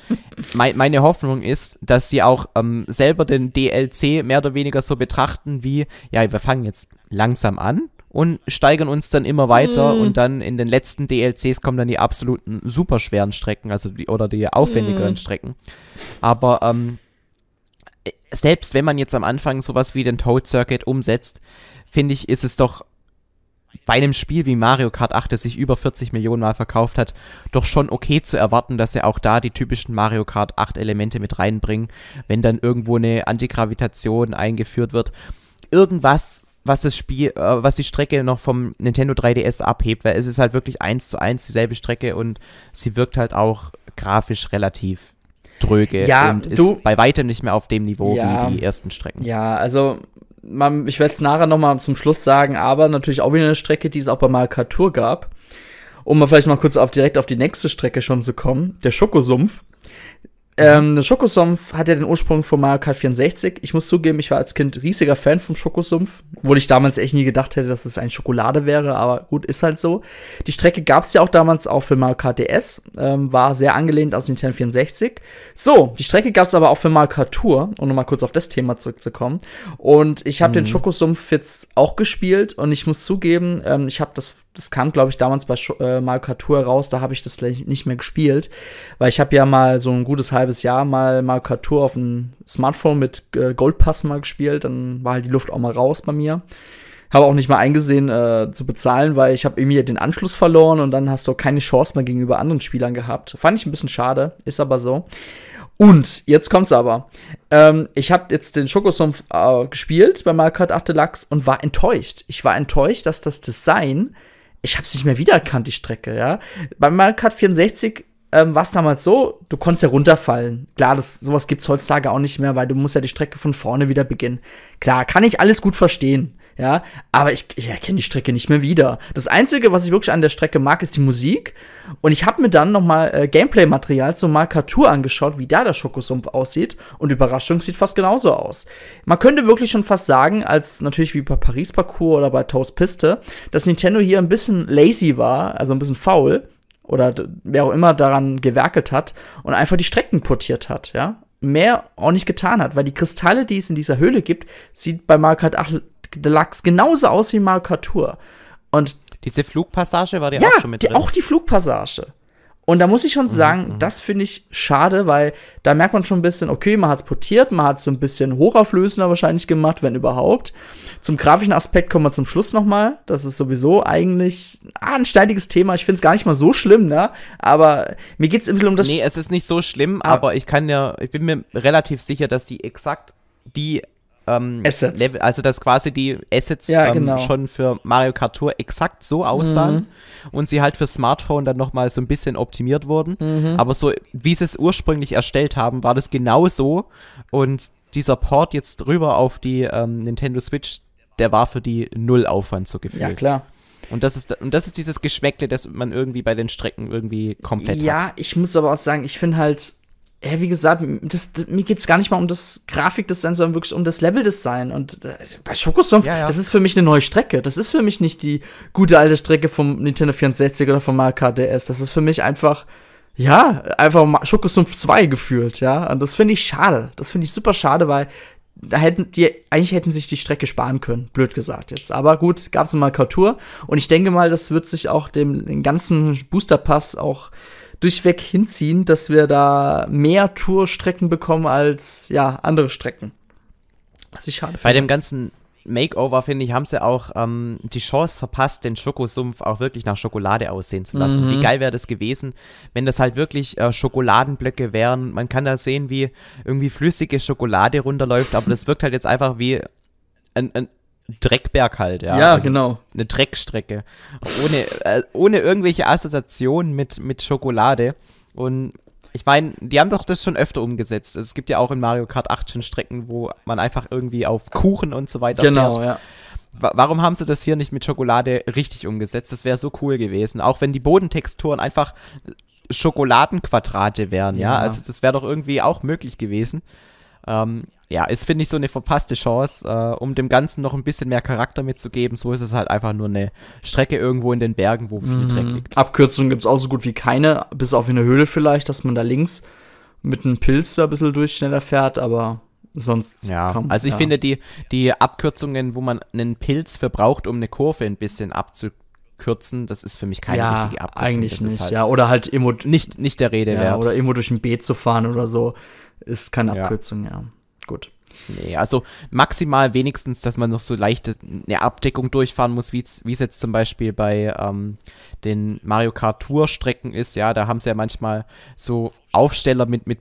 Me meine Hoffnung ist, dass sie auch ähm, selber den DLC mehr oder weniger so betrachten wie, ja, wir fangen jetzt langsam an und steigern uns dann immer weiter mm. und dann in den letzten DLCs kommen dann die absoluten superschweren Strecken, also die oder die aufwendigeren mm. Strecken. Aber ähm, selbst wenn man jetzt am Anfang sowas wie den Toad Circuit umsetzt, finde ich, ist es doch bei einem Spiel wie Mario Kart 8, das sich über 40 Millionen Mal verkauft hat, doch schon okay zu erwarten, dass sie auch da die typischen Mario Kart 8 Elemente mit reinbringen, wenn dann irgendwo eine Antigravitation eingeführt wird. Irgendwas, was das Spiel, äh, was die Strecke noch vom Nintendo 3DS abhebt, weil es ist halt wirklich eins zu eins dieselbe Strecke und sie wirkt halt auch grafisch relativ dröge ja, und ist du, bei weitem nicht mehr auf dem Niveau ja, wie die ersten Strecken. Ja, also man, ich werde es nachher nochmal zum Schluss sagen, aber natürlich auch wieder eine Strecke, die es auch bei Malkatur gab. Um mal vielleicht mal kurz auf direkt auf die nächste Strecke schon zu kommen, der Schokosumpf. Ähm, mhm. der Schokosumpf hat ja den Ursprung von Mario Kart 64. Ich muss zugeben, ich war als Kind riesiger Fan vom Schokosumpf, obwohl ich damals echt nie gedacht hätte, dass es ein Schokolade wäre, aber gut, ist halt so. Die Strecke gab es ja auch damals auch für Mario Kart DS, ähm, war sehr angelehnt aus Nintendo 64. So, die Strecke gab es aber auch für Mario Kart Tour, um nochmal kurz auf das Thema zurückzukommen. Und ich habe mhm. den Schokosumpf jetzt auch gespielt und ich muss zugeben, ähm, ich habe das das kam, glaube ich, damals bei äh, Malkatur raus, da habe ich das nicht mehr gespielt, weil ich habe ja mal so ein gutes halbes Jahr mal Malkatur auf dem Smartphone mit äh, Goldpass mal gespielt, dann war halt die Luft auch mal raus bei mir. Habe auch nicht mal eingesehen äh, zu bezahlen, weil ich habe irgendwie den Anschluss verloren und dann hast du auch keine Chance mehr gegenüber anderen Spielern gehabt. Fand ich ein bisschen schade, ist aber so. Und jetzt kommt's aber. Ähm, ich habe jetzt den Schokosumpf äh, gespielt bei Mario Kart 8 Deluxe und war enttäuscht. Ich war enttäuscht, dass das Design ich habe es nicht mehr wiedererkannt, die Strecke, ja. Beim Mario Kart 64 ähm, war es damals so, du konntest ja runterfallen. Klar, das, sowas gibt es heutzutage auch nicht mehr, weil du musst ja die Strecke von vorne wieder beginnen. Klar, kann ich alles gut verstehen ja, aber ich, ich erkenne die Strecke nicht mehr wieder. Das Einzige, was ich wirklich an der Strecke mag, ist die Musik. Und ich habe mir dann nochmal äh, Gameplay-Material zur Markatur angeschaut, wie da der Schokosumpf aussieht. Und Überraschung sieht fast genauso aus. Man könnte wirklich schon fast sagen, als natürlich wie bei Paris-Parcours oder bei Toast Piste, dass Nintendo hier ein bisschen lazy war, also ein bisschen faul. Oder wer auch immer daran gewerkelt hat und einfach die Strecken portiert hat, ja mehr auch nicht getan hat, weil die Kristalle, die es in dieser Höhle gibt, sieht bei Mario Kart 8 Deluxe genauso aus wie Markatur. Und diese Flugpassage war die ja, auch schon mit drin. Ja, auch die Flugpassage. Und da muss ich schon mhm, sagen, mhm. das finde ich schade, weil da merkt man schon ein bisschen, okay, man hat es portiert, man hat es so ein bisschen hochauflösender wahrscheinlich gemacht, wenn überhaupt. Zum grafischen Aspekt kommen wir zum Schluss nochmal. Das ist sowieso eigentlich ah, ein steidiges Thema. Ich finde es gar nicht mal so schlimm, ne? Aber mir geht es ein bisschen um das. Nee, es ist nicht so schlimm, ah. aber ich kann ja, ich bin mir relativ sicher, dass die exakt die ähm, Assets. Level, ne, also dass quasi die Assets ja, ähm, genau. schon für Mario Kart Tour exakt so aussahen mhm. und sie halt für Smartphone dann nochmal so ein bisschen optimiert wurden. Mhm. Aber so, wie sie es ursprünglich erstellt haben, war das genau so. Und dieser Port jetzt drüber auf die ähm, Nintendo Switch, der war für die null Aufwand so gefühlt. Ja, klar. Und das ist, und das ist dieses Geschmäckle, das man irgendwie bei den Strecken irgendwie komplett ja, hat. Ja, ich muss aber auch sagen, ich finde halt, ja, wie gesagt, das, mir geht es gar nicht mal um das Grafikdesign, sondern wirklich um das Leveldesign. Und äh, bei Schokosumpf, ja, ja. das ist für mich eine neue Strecke. Das ist für mich nicht die gute alte Strecke vom Nintendo 64 oder vom Mario Kart DS. Das ist für mich einfach, ja, einfach Schokosumpf 2 gefühlt, ja. Und das finde ich schade. Das finde ich super schade, weil da hätten die, eigentlich hätten sich die Strecke sparen können, blöd gesagt jetzt. Aber gut, gab es eine Markatur. Und ich denke mal, das wird sich auch dem, dem ganzen Booster Pass auch durchweg hinziehen, dass wir da mehr Tourstrecken bekommen als ja, andere Strecken. Was ich schade finde. Bei dem ganzen Makeover, finde ich, haben sie auch ähm, die Chance verpasst, den Schokosumpf auch wirklich nach Schokolade aussehen zu lassen. Mhm. Wie geil wäre das gewesen, wenn das halt wirklich äh, Schokoladenblöcke wären. Man kann da sehen, wie irgendwie flüssige Schokolade runterläuft, aber das wirkt halt jetzt einfach wie ein, ein, Dreckberg halt, ja. Ja, also genau. Eine Dreckstrecke. Ohne, äh, ohne irgendwelche Assoziationen mit, mit Schokolade. Und ich meine, die haben doch das schon öfter umgesetzt. Es gibt ja auch in Mario Kart 8 schon Strecken, wo man einfach irgendwie auf Kuchen und so weiter Genau, fährt. ja. Warum haben sie das hier nicht mit Schokolade richtig umgesetzt? Das wäre so cool gewesen. Auch wenn die Bodentexturen einfach Schokoladenquadrate wären, ja. ja? Also das wäre doch irgendwie auch möglich gewesen. Ähm, ja, ist, finde ich, so eine verpasste Chance, äh, um dem Ganzen noch ein bisschen mehr Charakter mitzugeben. So ist es halt einfach nur eine Strecke irgendwo in den Bergen, wo viel mhm. Dreck liegt. Abkürzungen gibt es auch so gut wie keine, bis auf in der Höhle vielleicht, dass man da links mit einem Pilz da ein bisschen durchschneller fährt, aber sonst. Ja, kaum, also ich ja. finde die, die Abkürzungen, wo man einen Pilz verbraucht, um eine Kurve ein bisschen abzukürzen, das ist für mich keine ja, richtige Abkürzung. Eigentlich nicht, halt ja. Oder halt Emo. Nicht, nicht der Rede ja, wert. Oder irgendwo durch ein Beet zu fahren oder so, ist keine Abkürzung, ja. ja. Gut. Nee, also maximal wenigstens, dass man noch so leichte eine Abdeckung durchfahren muss, wie es jetzt zum Beispiel bei ähm, den Mario Kart Tour Strecken ist. Ja, da haben sie ja manchmal so Aufsteller mit, mit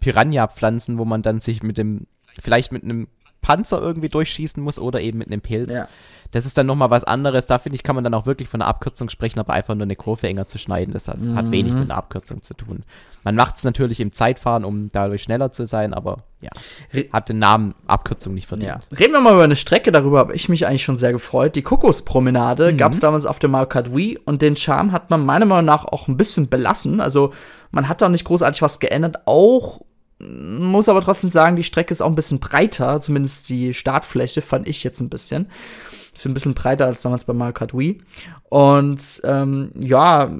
Piranha-Pflanzen, wo man dann sich mit dem, vielleicht mit einem Panzer irgendwie durchschießen muss oder eben mit einem Pilz. Ja. Das ist dann nochmal was anderes. Da finde ich, kann man dann auch wirklich von einer Abkürzung sprechen, aber einfach nur eine Kurve enger zu schneiden. Das, heißt, mhm. hat wenig mhm. mit einer Abkürzung zu tun. Man macht es natürlich im Zeitfahren, um dadurch schneller zu sein, aber ja, hat den Namen Abkürzung nicht verdient. Ja. Reden wir mal über eine Strecke, darüber habe ich mich eigentlich schon sehr gefreut. Die Kokospromenade mhm. gab es damals auf der Mario Kart Wii und den Charme hat man meiner Meinung nach auch ein bisschen belassen. Also man hat da nicht großartig was geändert, auch muss aber trotzdem sagen, die Strecke ist auch ein bisschen breiter, zumindest die Startfläche fand ich jetzt ein bisschen. Ist ein bisschen breiter als damals bei Mario Kart Wii. Und ähm, ja,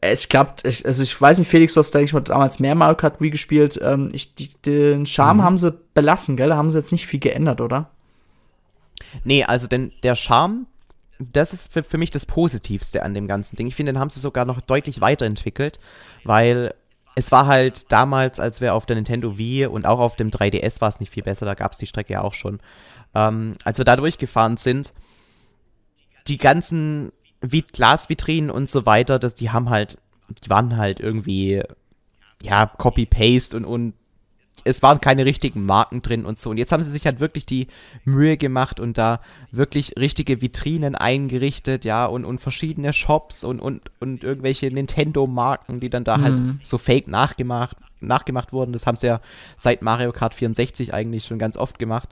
es klappt. Ich, also ich weiß nicht, Felix, du hast, denke ich mal, damals mehr Mario Kart Wii gespielt. Ähm, ich, die, den Charme mhm. haben sie belassen, gell? Da haben sie jetzt nicht viel geändert, oder? Nee, also denn der Charme, das ist für, für mich das Positivste an dem ganzen Ding. Ich finde, den haben sie sogar noch deutlich weiterentwickelt, weil es war halt damals, als wir auf der Nintendo Wii und auch auf dem 3DS war es nicht viel besser, da gab es die Strecke ja auch schon. Ähm, als wir da durchgefahren sind, die ganzen Glasvitrinen und so weiter, das, die haben halt, die waren halt irgendwie, ja, Copy-Paste und, und es waren keine richtigen Marken drin und so. Und jetzt haben sie sich halt wirklich die Mühe gemacht und da wirklich richtige Vitrinen eingerichtet, ja, und, und verschiedene Shops und, und, und irgendwelche Nintendo-Marken, die dann da halt mhm. halt so fake nachgemacht, nachgemacht wurden. Das haben sie ja seit Mario Kart 64 eigentlich schon ganz oft gemacht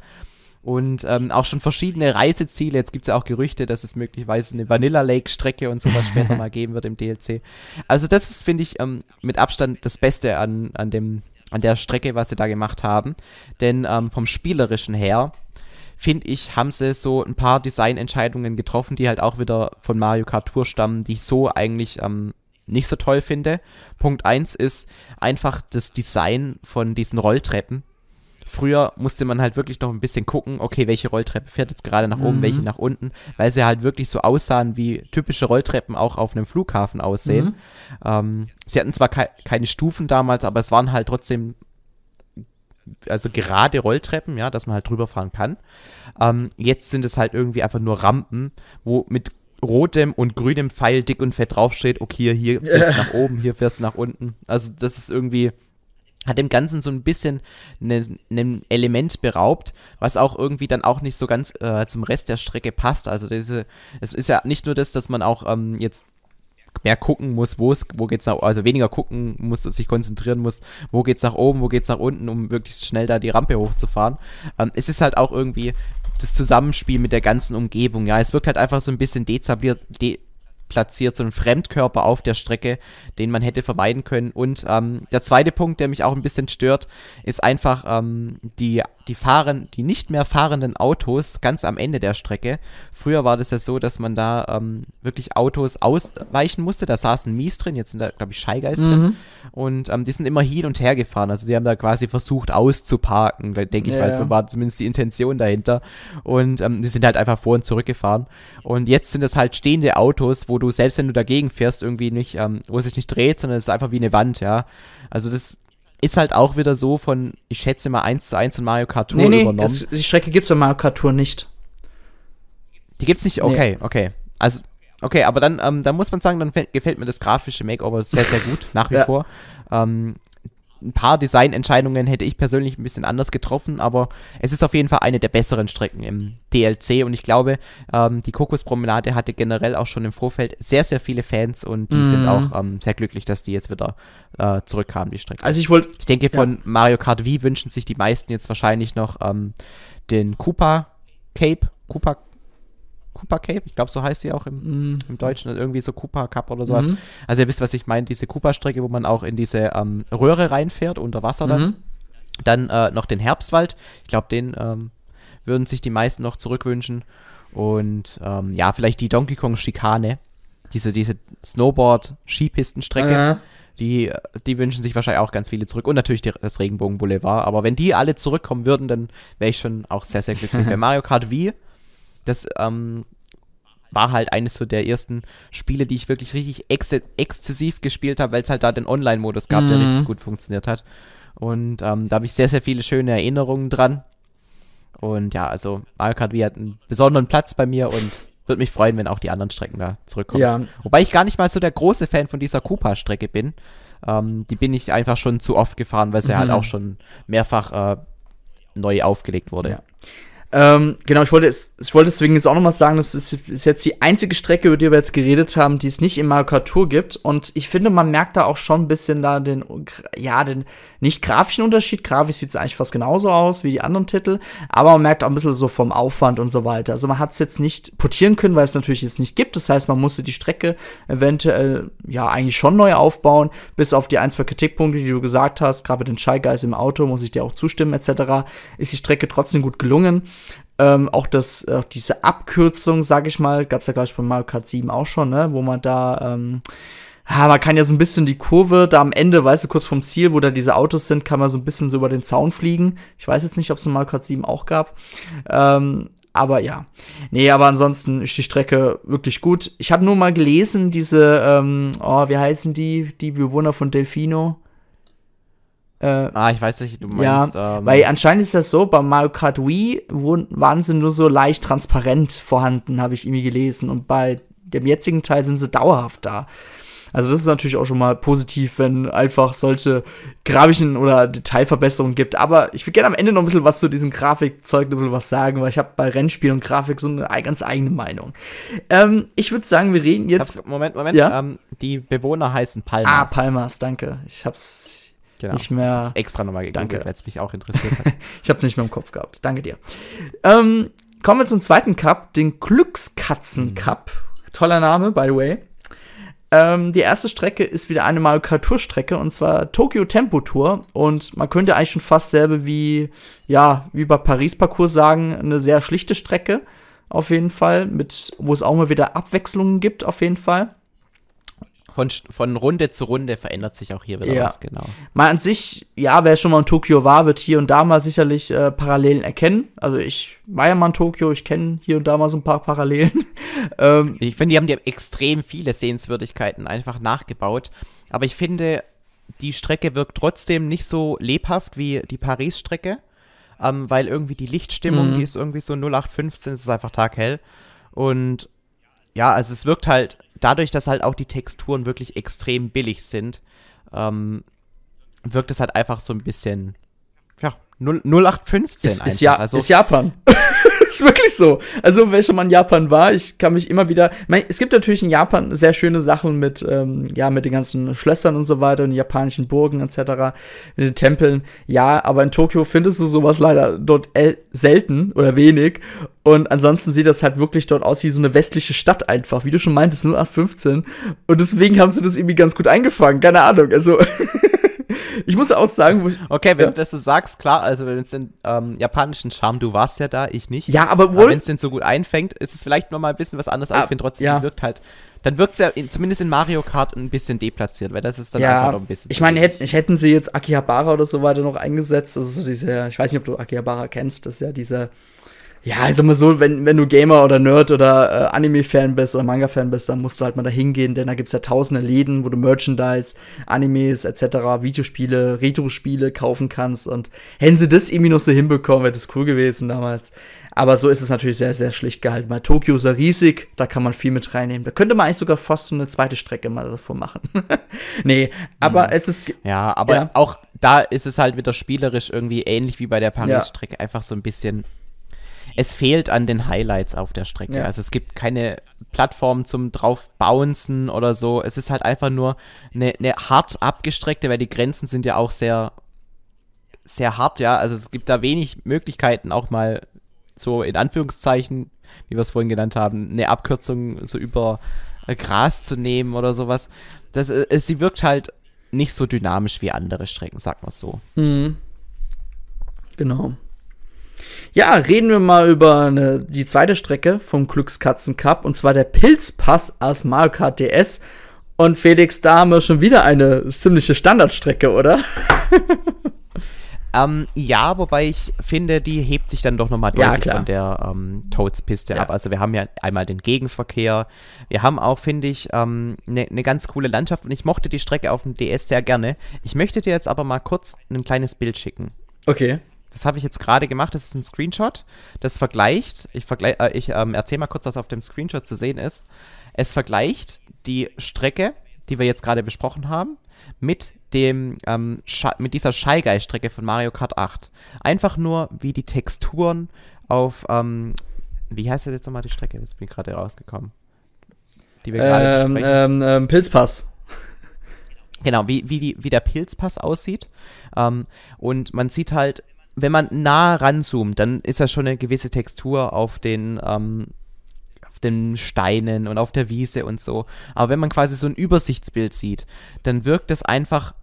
und ähm, auch schon verschiedene Reiseziele. Jetzt gibt es ja auch Gerüchte, dass es möglicherweise eine Vanilla Lake-Strecke und sowas später mal geben wird im DLC. Also, das ist, finde ich, ähm, mit Abstand das Beste an, an dem an der Strecke, was sie da gemacht haben. Denn ähm, vom Spielerischen her, finde ich, haben sie so ein paar Designentscheidungen getroffen, die halt auch wieder von Mario Kart Tour stammen, die ich so eigentlich ähm, nicht so toll finde. Punkt 1 ist einfach das Design von diesen Rolltreppen Früher musste man halt wirklich noch ein bisschen gucken, okay, welche Rolltreppe fährt jetzt gerade nach oben, mhm. welche nach unten, weil sie halt wirklich so aussahen, wie typische Rolltreppen auch auf einem Flughafen aussehen. Mhm. Ähm, sie hatten zwar ke keine Stufen damals, aber es waren halt trotzdem also gerade Rolltreppen, ja, dass man halt drüber fahren kann. Ähm, jetzt sind es halt irgendwie einfach nur Rampen, wo mit rotem und grünem Pfeil dick und fett draufsteht, okay, hier fährst du nach oben, hier fährst du nach unten. Also das ist irgendwie, hat dem Ganzen so ein bisschen ein ne, Element beraubt, was auch irgendwie dann auch nicht so ganz äh, zum Rest der Strecke passt. Also diese, es ist ja nicht nur das, dass man auch ähm, jetzt mehr gucken muss, wo es, wo geht's nach, also weniger gucken muss, sich konzentrieren muss, wo geht's nach oben, wo geht's nach unten, um wirklich schnell da die Rampe hochzufahren. Ähm, es ist halt auch irgendwie das Zusammenspiel mit der ganzen Umgebung, ja. Es wirkt halt einfach so ein bisschen dezabiliert, de platziert, so ein Fremdkörper auf der Strecke, den man hätte vermeiden können. Und ähm, der zweite Punkt, der mich auch ein bisschen stört, ist einfach ähm, die die, fahren, die nicht mehr fahrenden Autos ganz am Ende der Strecke. Früher war das ja so, dass man da ähm, wirklich Autos ausweichen musste. Da saßen Mies drin, jetzt sind da, glaube ich, Scheigeist mhm. drin. Und ähm, die sind immer hin und her gefahren. Also die haben da quasi versucht auszuparken, denke ich ja, mal. So war zumindest die Intention dahinter. Und ähm, die sind halt einfach vor und zurück gefahren. Und jetzt sind das halt stehende Autos, wo du selbst wenn du dagegen fährst, irgendwie nicht, ähm, wo es sich nicht dreht, sondern es ist einfach wie eine Wand, ja. Also das ist halt auch wieder so von, ich schätze mal, 1 zu 1 von Mario Kart Tour nee, nee, übernommen. Es, die Strecke gibt es bei Mario Kart Tour nicht. Die gibt's nicht? Okay, nee. okay. Also, okay, aber dann, ähm, dann muss man sagen, dann gefällt mir das grafische Makeover sehr, sehr gut, nach wie ja. vor. Ähm, ein paar Designentscheidungen hätte ich persönlich ein bisschen anders getroffen, aber es ist auf jeden Fall eine der besseren Strecken im DLC und ich glaube, ähm, die Kokospromenade hatte generell auch schon im Vorfeld sehr, sehr viele Fans und die mhm. sind auch ähm, sehr glücklich, dass die jetzt wieder äh, zurückkamen, die Strecke. Also ich wollte. Ich denke, ja. von Mario Kart Wii wünschen sich die meisten jetzt wahrscheinlich noch ähm, den Koopa Cape, Koopa Cooper Cape, ich glaube, so heißt sie auch im, mm. im Deutschen, irgendwie so Cooper Cup oder sowas. Mm. Also ihr wisst, was ich meine, diese Cooper-Strecke, wo man auch in diese ähm, Röhre reinfährt, unter Wasser dann. Mm. Dann äh, noch den Herbstwald, ich glaube, den ähm, würden sich die meisten noch zurückwünschen. Und ähm, ja, vielleicht die Donkey Kong-Schikane, diese, diese Snowboard-Skipistenstrecke. Ja. Die, die wünschen sich wahrscheinlich auch ganz viele zurück. Und natürlich die, das Regenbogen Boulevard. Aber wenn die alle zurückkommen würden, dann wäre ich schon auch sehr, sehr glücklich. Bei Mario Kart Wii das ähm, war halt eines so der ersten Spiele, die ich wirklich richtig ex exzessiv gespielt habe, weil es halt da den Online-Modus gab, mhm. der richtig gut funktioniert hat. Und ähm, da habe ich sehr, sehr viele schöne Erinnerungen dran. Und ja, also Mario Kart Wii hat einen besonderen Platz bei mir und würde mich freuen, wenn auch die anderen Strecken da zurückkommen. Ja. Wobei ich gar nicht mal so der große Fan von dieser Koopa-Strecke bin. Ähm, die bin ich einfach schon zu oft gefahren, weil sie mhm. halt auch schon mehrfach äh, neu aufgelegt wurde. Ja. Ähm, genau, ich wollte, ich wollte deswegen jetzt auch nochmal sagen, das ist, ist, jetzt die einzige Strecke, über die wir jetzt geredet haben, die es nicht in Mario gibt. Und ich finde, man merkt da auch schon ein bisschen da den, ja, den nicht grafischen Unterschied. Grafisch sieht es eigentlich fast genauso aus wie die anderen Titel. Aber man merkt auch ein bisschen so vom Aufwand und so weiter. Also man hat es jetzt nicht portieren können, weil es natürlich jetzt nicht gibt. Das heißt, man musste die Strecke eventuell, ja, eigentlich schon neu aufbauen. Bis auf die ein, zwei Kritikpunkte, die du gesagt hast. Gerade den Shy im Auto, muss ich dir auch zustimmen, etc. Ist die Strecke trotzdem gut gelungen. Ähm, auch das, auch äh, diese Abkürzung, sag ich mal, gab es ja gleich ich bei Mario Kart 7 auch schon, ne? Wo man da, ähm, ha, man kann ja so ein bisschen die Kurve da am Ende, weißt du, kurz vom Ziel, wo da diese Autos sind, kann man so ein bisschen so über den Zaun fliegen. Ich weiß jetzt nicht, ob es in Mario Kart 7 auch gab. Ähm, aber ja. Nee, aber ansonsten ist die Strecke wirklich gut. Ich habe nur mal gelesen, diese, ähm, oh, wie heißen die? Die Bewohner von Delfino. Äh, ah, ich weiß, welche du meinst. Ja, ähm. weil anscheinend ist das so, bei Mario Kart Wii waren sie nur so leicht transparent vorhanden, habe ich irgendwie gelesen. Und bei dem jetzigen Teil sind sie dauerhaft da. Also das ist natürlich auch schon mal positiv, wenn einfach solche grafischen oder Detailverbesserungen gibt. Aber ich würde gerne am Ende noch ein bisschen was zu diesem Grafikzeug was sagen, weil ich habe bei Rennspielen und Grafik so eine ganz eigene Meinung. Ähm, ich würde sagen, wir reden jetzt. Moment, Moment. Ja? Ähm, die Bewohner heißen Palmas. Ah, Palmas, danke. Ich hab's Genau. Nicht mehr. Das extra nochmal gegeben, weil es mich auch interessiert hat. ich habe nicht mehr im Kopf gehabt. Danke dir. Ähm, kommen wir zum zweiten Cup, den Glückskatzen-Cup. Mhm. Toller Name, by the way. Ähm, die erste Strecke ist wieder eine Mario Kart Strecke und zwar Tokyo Tempo Tour und man könnte eigentlich schon fast selber wie ja wie bei Paris Parcours sagen eine sehr schlichte Strecke auf jeden Fall mit wo es auch mal wieder Abwechslungen gibt auf jeden Fall von, von Runde zu Runde verändert sich auch hier wieder ja. was, genau. Mal an sich, ja, wer schon mal in Tokio war, wird hier und da mal sicherlich äh, Parallelen erkennen. Also ich war ja mal in Tokio, ich kenne hier und da mal so ein paar Parallelen. ähm, ich finde, die haben ja extrem viele Sehenswürdigkeiten einfach nachgebaut. Aber ich finde, die Strecke wirkt trotzdem nicht so lebhaft wie die Paris-Strecke, ähm, weil irgendwie die Lichtstimmung, mhm. die ist irgendwie so 0815, es ist einfach taghell. Und ja, also es wirkt halt dadurch, dass halt auch die Texturen wirklich extrem billig sind, ähm, wirkt es halt einfach so ein bisschen, ja, 0, 0815. Ist, ist, ja, also, ist Japan. ist wirklich so. Also, wenn schon mal in Japan war, ich kann mich immer wieder. Mein, es gibt natürlich in Japan sehr schöne Sachen mit, ähm, ja, mit den ganzen Schlössern und so weiter, und japanischen Burgen etc., mit den Tempeln. Ja, aber in Tokio findest du sowas leider dort selten oder wenig. Und ansonsten sieht das halt wirklich dort aus wie so eine westliche Stadt einfach, wie du schon meintest, 0815. Und deswegen haben sie das irgendwie ganz gut eingefangen. Keine Ahnung. Also. ich muss auch sagen, wo ich, Okay, wenn ja. du das so sagst, klar, also wenn es den ähm, japanischen Charme, du warst ja da, ich nicht. Ja, aber wohl. Wenn es den so gut einfängt, ist es vielleicht mal ein bisschen was anderes, aber ah, ich finde trotzdem, ja. wirkt halt. Dann wirkt es ja in, zumindest in Mario Kart ein bisschen deplatziert, weil das ist dann ja, einfach noch ein bisschen. Ich meine, hätten, hätten sie jetzt Akihabara oder so weiter noch eingesetzt, das ist so diese, ich weiß nicht, ob du Akihabara kennst, das ist ja dieser ja, ich sag mal so, wenn, wenn du Gamer oder Nerd oder äh, Anime-Fan bist oder Manga-Fan bist, dann musst du halt mal da hingehen, denn da gibt's ja tausende Läden, wo du Merchandise, Animes etc., Videospiele, Retro-Spiele kaufen kannst. Und hätten sie das irgendwie noch so hinbekommen, wäre das cool gewesen damals. Aber so ist es natürlich sehr, sehr schlicht gehalten. Weil Tokio ist ja riesig, da kann man viel mit reinnehmen. Da könnte man eigentlich sogar fast so eine zweite Strecke mal davon machen. nee, aber mhm. es ist. Ja, aber ja. auch da ist es halt wieder spielerisch irgendwie ähnlich wie bei der Paris-Strecke, ja. einfach so ein bisschen es fehlt an den Highlights auf der Strecke. Ja. Also es gibt keine Plattform zum drauf bouncen oder so. Es ist halt einfach nur eine, eine hart abgestreckte, weil die Grenzen sind ja auch sehr, sehr hart, ja. Also es gibt da wenig Möglichkeiten, auch mal so in Anführungszeichen, wie wir es vorhin genannt haben, eine Abkürzung so über Gras zu nehmen oder sowas. Das, äh, es, sie wirkt halt nicht so dynamisch wie andere Strecken, sagt man so. Mhm. Genau. Ja, reden wir mal über eine, die zweite Strecke vom Glückskatzen Cup und zwar der Pilzpass aus Mario Kart DS. Und Felix, da haben wir schon wieder eine ziemliche Standardstrecke, oder? Ähm, ja, wobei ich finde, die hebt sich dann doch nochmal deutlich ja, von der ähm, Toads-Piste ja. ab. Also wir haben ja einmal den Gegenverkehr. Wir haben auch, finde ich, eine ähm, ne, ne ganz coole Landschaft und ich mochte die Strecke auf dem DS sehr gerne. Ich möchte dir jetzt aber mal kurz ein kleines Bild schicken. Okay. Das habe ich jetzt gerade gemacht. Das ist ein Screenshot. Das vergleicht, ich, vergleich, äh, ich ähm, erzähle mal kurz, was auf dem Screenshot zu sehen ist. Es vergleicht die Strecke, die wir jetzt gerade besprochen haben, mit dem, ähm, mit dieser Shy Guy Strecke von Mario Kart 8. Einfach nur, wie die Texturen auf, ähm, wie heißt das jetzt nochmal die Strecke? Jetzt bin ich gerade rausgekommen. Die wir gerade ähm, ähm, ähm, Pilzpass. Genau, wie, wie, die, wie der Pilzpass aussieht. Ähm, und man sieht halt wenn man nah ranzoomt, dann ist da schon eine gewisse Textur auf den, ähm, auf den Steinen und auf der Wiese und so. Aber wenn man quasi so ein Übersichtsbild sieht, dann wirkt das einfach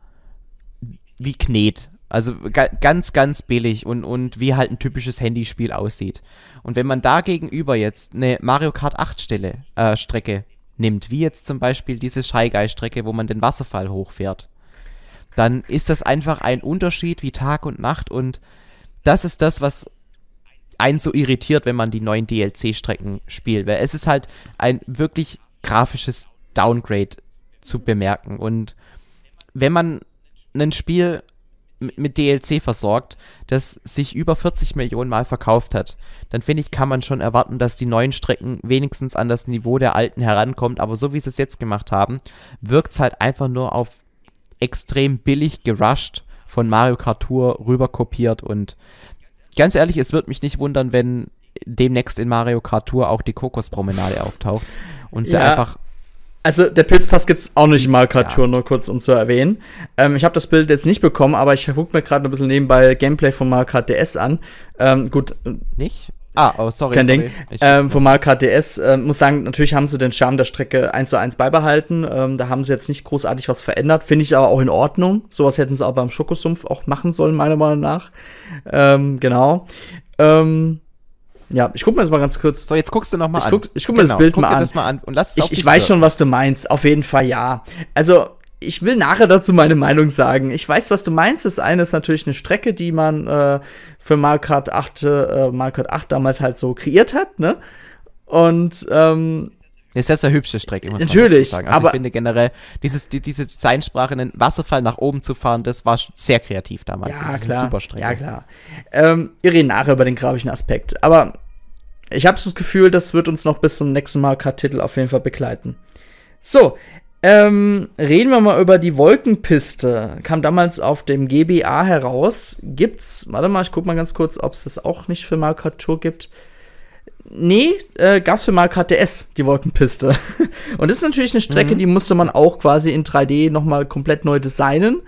wie Knet. Also ganz, ganz billig und, und wie halt ein typisches Handyspiel aussieht. Und wenn man da gegenüber jetzt eine Mario Kart 8 Stelle, äh, Strecke nimmt, wie jetzt zum Beispiel diese Shy Guy Strecke, wo man den Wasserfall hochfährt, dann ist das einfach ein Unterschied wie Tag und Nacht und das ist das, was einen so irritiert, wenn man die neuen DLC-Strecken spielt, weil es ist halt ein wirklich grafisches Downgrade zu bemerken und wenn man ein Spiel mit DLC versorgt, das sich über 40 Millionen Mal verkauft hat, dann finde ich, kann man schon erwarten, dass die neuen Strecken wenigstens an das Niveau der alten herankommt. Aber so wie sie es jetzt gemacht haben, wirkt es halt einfach nur auf extrem billig gerusht von Mario Kart Tour rüber kopiert und ganz ehrlich, es wird mich nicht wundern, wenn demnächst in Mario Kart Tour auch die Kokospromenade auftaucht und sie ja. einfach also der Pilzpass gibt es auch nicht mal Kartur, ja. nur kurz um zu erwähnen. Ähm, ich habe das Bild jetzt nicht bekommen, aber ich gucke mir gerade ein bisschen nebenbei Gameplay von Mario Kart DS an. Ähm, gut. Äh, nicht? Ah, oh, sorry. Kein sorry. Ding. Ähm, Format KTS, äh, muss sagen, natürlich haben sie den Charme der Strecke 1 zu 1 beibehalten. Ähm, da haben sie jetzt nicht großartig was verändert. Finde ich aber auch in Ordnung. Sowas hätten sie auch beim Schokosumpf auch machen sollen, meiner Meinung nach. Ähm, genau. Ähm, ja, ich guck mir das mal ganz kurz. So, jetzt guckst du noch mal ich an. Guck, ich guck genau, mir das genau, Bild guck mal, dir an. das mal an. Und lass es ich, ich weiß schon, was du meinst. Auf jeden Fall ja. Also, ich will nachher dazu meine Meinung sagen. Ich weiß, was du meinst. Das eine ist natürlich eine Strecke, die man äh, für Mario Kart 8, äh, Mario Kart 8 damals halt so kreiert hat, ne? Und ähm, ist das der hübsche Strecke, muss Natürlich, man sagen. Also aber ich finde generell, dieses, die, diese Designsprache, einen Wasserfall nach oben zu fahren, das war sehr kreativ damals. Ja, das klar. super Strecke. Ja, klar. Ähm, wir reden nachher über den grafischen Aspekt. Aber ich habe das Gefühl, das wird uns noch bis zum nächsten Mal Kart-Titel auf jeden Fall begleiten. So, ähm, reden wir mal über die Wolkenpiste. Kam damals auf dem GBA heraus. Gibt's, warte mal, ich guck mal ganz kurz, ob es das auch nicht für Mario Tour gibt. Nee, äh, gab's für Mario DS, die Wolkenpiste. Und das ist natürlich eine Strecke, mhm. die musste man auch quasi in 3D nochmal komplett neu designen.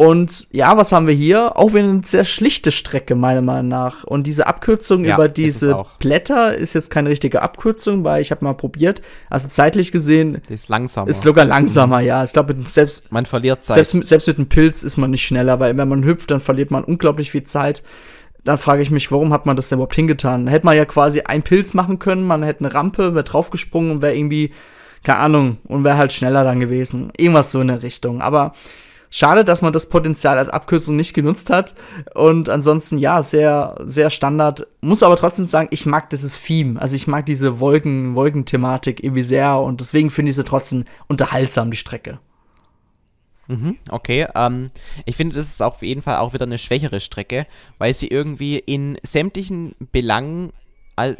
Und ja, was haben wir hier? Auch wieder eine sehr schlichte Strecke, meiner Meinung nach. Und diese Abkürzung ja, über diese Blätter ist jetzt keine richtige Abkürzung, weil ich habe mal probiert. Also zeitlich gesehen. Die ist langsamer. Ist sogar langsamer, ja. Ich glaube, selbst. Man verliert Zeit. Selbst, selbst mit einem Pilz ist man nicht schneller, weil wenn man hüpft, dann verliert man unglaublich viel Zeit. Dann frage ich mich, warum hat man das denn überhaupt hingetan? Hätte man ja quasi einen Pilz machen können, man hätte eine Rampe, wäre draufgesprungen und wäre irgendwie, keine Ahnung, und wäre halt schneller dann gewesen. Irgendwas so in der Richtung. Aber Schade, dass man das Potenzial als Abkürzung nicht genutzt hat. Und ansonsten, ja, sehr, sehr Standard. Muss aber trotzdem sagen, ich mag dieses Theme. Also ich mag diese Wolken, Wolkenthematik irgendwie sehr. Und deswegen finde ich sie trotzdem unterhaltsam, die Strecke. Mhm, okay, ähm, ich finde, das ist auf jeden Fall auch wieder eine schwächere Strecke, weil sie irgendwie in sämtlichen Belangen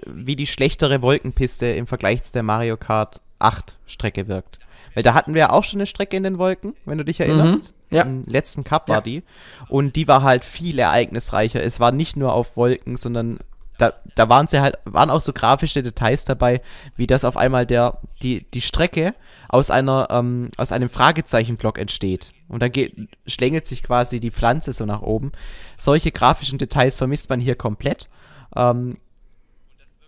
wie die schlechtere Wolkenpiste im Vergleich zu der Mario Kart 8 Strecke wirkt. Weil da hatten wir ja auch schon eine Strecke in den Wolken, wenn du dich erinnerst. Mhm, ja. Im letzten Cup ja. war die. Und die war halt viel ereignisreicher. Es war nicht nur auf Wolken, sondern da, da waren sie halt, waren auch so grafische Details dabei, wie das auf einmal der, die, die Strecke aus einer, ähm, aus einem Fragezeichenblock entsteht. Und dann geht, schlängelt sich quasi die Pflanze so nach oben. Solche grafischen Details vermisst man hier komplett. Ähm,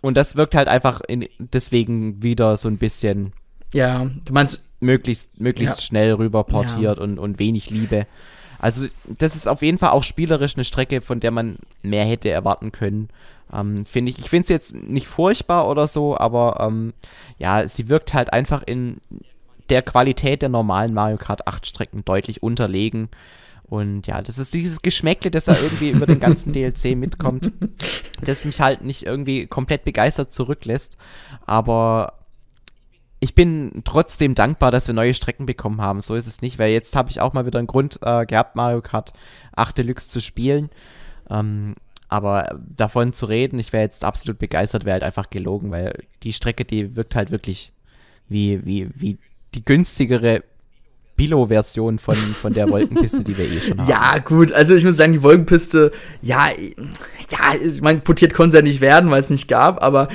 und das wirkt halt einfach in, deswegen wieder so ein bisschen. Ja, du meinst möglichst, möglichst ja. schnell rüber portiert ja. und, und wenig Liebe. Also das ist auf jeden Fall auch spielerisch eine Strecke, von der man mehr hätte erwarten können. Ähm, finde ich, ich finde es jetzt nicht furchtbar oder so, aber ähm, ja, sie wirkt halt einfach in der Qualität der normalen Mario Kart 8 Strecken deutlich unterlegen. Und ja, das ist dieses Geschmäckle, das da irgendwie über den ganzen DLC mitkommt, das mich halt nicht irgendwie komplett begeistert zurücklässt. Aber ich bin trotzdem dankbar, dass wir neue Strecken bekommen haben. So ist es nicht, weil jetzt habe ich auch mal wieder einen Grund äh, gehabt, Mario Kart 8 Deluxe zu spielen. Ähm, aber davon zu reden, ich wäre jetzt absolut begeistert, wäre halt einfach gelogen, weil die Strecke, die wirkt halt wirklich wie, wie, wie die günstigere Bilo-Version von, von der Wolkenpiste, die wir eh schon haben. Ja, gut, also ich muss sagen, die Wolkenpiste, ja, ja, ich meine, potiert konnte sie ja nicht werden, weil es nicht gab, aber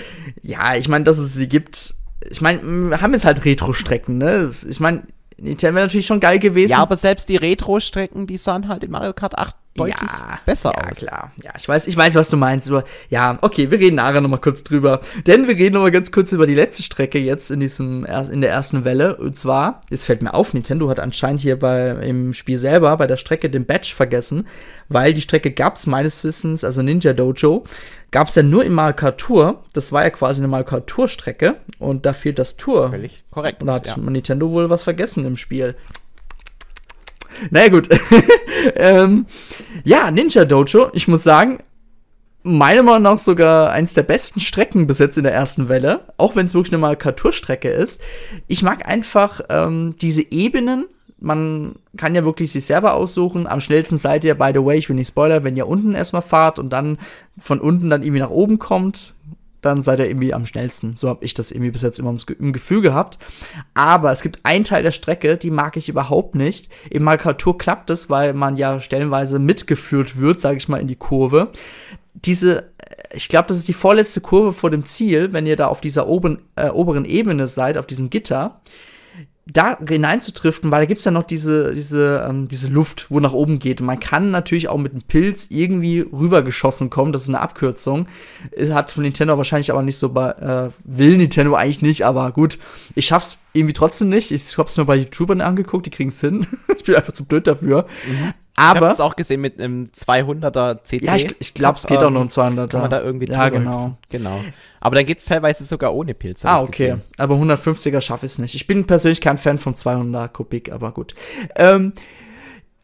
ja, ich meine, dass es sie gibt, ich meine, wir haben jetzt halt Retro-Strecken, ne? Ich meine, Nintendo wäre natürlich schon geil gewesen. Ja, aber selbst die Retro-Strecken, die sahen halt in Mario Kart 8 deutlich ja, besser ja, aus. Ja, klar. Ja, ich weiß, ich weiß, was du meinst. Aber ja, okay, wir reden nachher nochmal kurz drüber. Denn wir reden nochmal ganz kurz über die letzte Strecke jetzt in, diesem, in der ersten Welle. Und zwar, jetzt fällt mir auf, Nintendo hat anscheinend hier bei, im Spiel selber bei der Strecke den Badge vergessen, weil die Strecke gab es meines Wissens, also Ninja Dojo, gab es ja nur in Mario Tour. Das war ja quasi eine Mario Tour Strecke und da fehlt das Tour. Völlig korrekt. Und da hat ja. Nintendo wohl was vergessen im Spiel. Naja, gut. ähm, ja, Ninja Dojo, ich muss sagen, meiner Meinung nach sogar eins der besten Strecken bis jetzt in der ersten Welle, auch wenn es wirklich eine Markaturstrecke ist. Ich mag einfach ähm, diese Ebenen. Man kann ja wirklich sich selber aussuchen. Am schnellsten seid ihr, by the way, ich will nicht spoilern, wenn ihr unten erstmal fahrt und dann von unten dann irgendwie nach oben kommt dann seid ihr irgendwie am schnellsten. So habe ich das irgendwie bis jetzt immer im Gefühl gehabt. Aber es gibt einen Teil der Strecke, die mag ich überhaupt nicht. Im Markatur klappt es, weil man ja stellenweise mitgeführt wird, sage ich mal, in die Kurve. Diese, äh, ich glaube, das ist die vorletzte Kurve vor dem Ziel, wenn ihr da auf dieser oberen, äh, oberen Ebene seid, auf diesem Gitter da hineinzutriften, weil da gibt es ja noch diese, diese, ähm, diese Luft, wo nach oben geht. Und man kann natürlich auch mit einem Pilz irgendwie rübergeschossen kommen. Das ist eine Abkürzung. Hat von Nintendo wahrscheinlich aber nicht so bei, äh, will Nintendo eigentlich nicht, aber gut. Ich schaff's irgendwie trotzdem nicht. Ich hab's mir bei YouTubern angeguckt, die kriegen's hin. ich bin einfach zu blöd dafür. Mhm. Aber. Ich hab's auch gesehen mit einem 200er CC. Ja, ich, ich glaube, es geht ähm, auch noch um 200er. Kann man da irgendwie ja, genau. Genau. Aber dann geht es teilweise sogar ohne Pilz. Ah, okay. Gesehen. Aber 150er schaffe ich es nicht. Ich bin persönlich kein Fan vom 200 Kubik, aber gut. Ähm,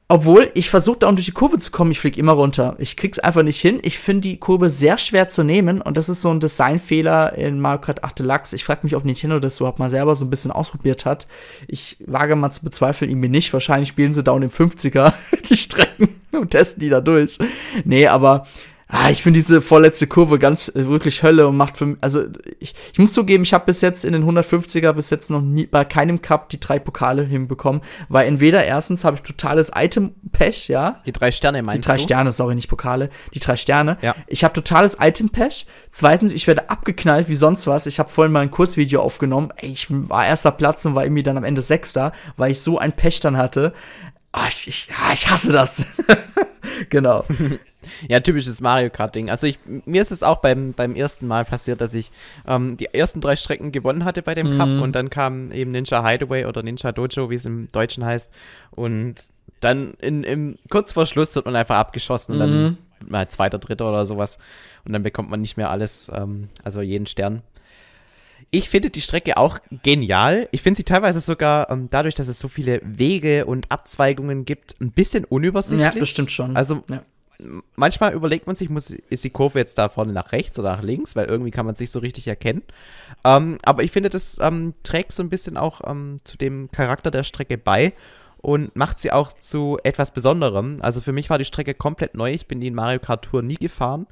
obwohl, ich versuche da um durch die Kurve zu kommen, ich fliege immer runter. Ich krieg's einfach nicht hin. Ich finde die Kurve sehr schwer zu nehmen und das ist so ein Designfehler in Mario Kart 8 Deluxe. Ich frage mich, ob Nintendo das überhaupt mal selber so ein bisschen ausprobiert hat. Ich wage mal zu bezweifeln, irgendwie nicht. Wahrscheinlich spielen sie da um den 50er die Strecken und testen die da durch. Nee, aber Ah, ich finde diese vorletzte Kurve ganz äh, wirklich Hölle und macht für mich, also ich, ich muss zugeben, ich habe bis jetzt in den 150er bis jetzt noch nie bei keinem Cup die drei Pokale hinbekommen, weil entweder erstens habe ich totales Item-Pech, ja. Die drei Sterne meinst du? Die drei du? Sterne, sorry, nicht Pokale, die drei Sterne. Ja. Ich habe totales Item-Pech. Zweitens, ich werde abgeknallt wie sonst was. Ich habe vorhin mal ein Kursvideo aufgenommen. Ey, ich war erster Platz und war irgendwie dann am Ende Sechster, weil ich so ein Pech dann hatte. Ah, ich, ich, ah, ich hasse das. genau. Ja, typisches Mario Kart-Ding. Also ich, mir ist es auch beim, beim ersten Mal passiert, dass ich ähm, die ersten drei Strecken gewonnen hatte bei dem mhm. Cup und dann kam eben Ninja Hideaway oder Ninja Dojo, wie es im Deutschen heißt. Und dann in, im, kurz vor Schluss wird man einfach abgeschossen und dann mhm. mal zweiter, dritter oder sowas. Und dann bekommt man nicht mehr alles, ähm, also jeden Stern. Ich finde die Strecke auch genial. Ich finde sie teilweise sogar, ähm, dadurch, dass es so viele Wege und Abzweigungen gibt, ein bisschen unübersichtlich. Ja, bestimmt schon. Also ja manchmal überlegt man sich, muss, ist die Kurve jetzt da vorne nach rechts oder nach links, weil irgendwie kann man sich so richtig erkennen. Ähm, aber ich finde, das ähm, trägt so ein bisschen auch ähm, zu dem Charakter der Strecke bei und macht sie auch zu etwas Besonderem. Also für mich war die Strecke komplett neu. Ich bin die in Mario Kart Tour nie gefahren.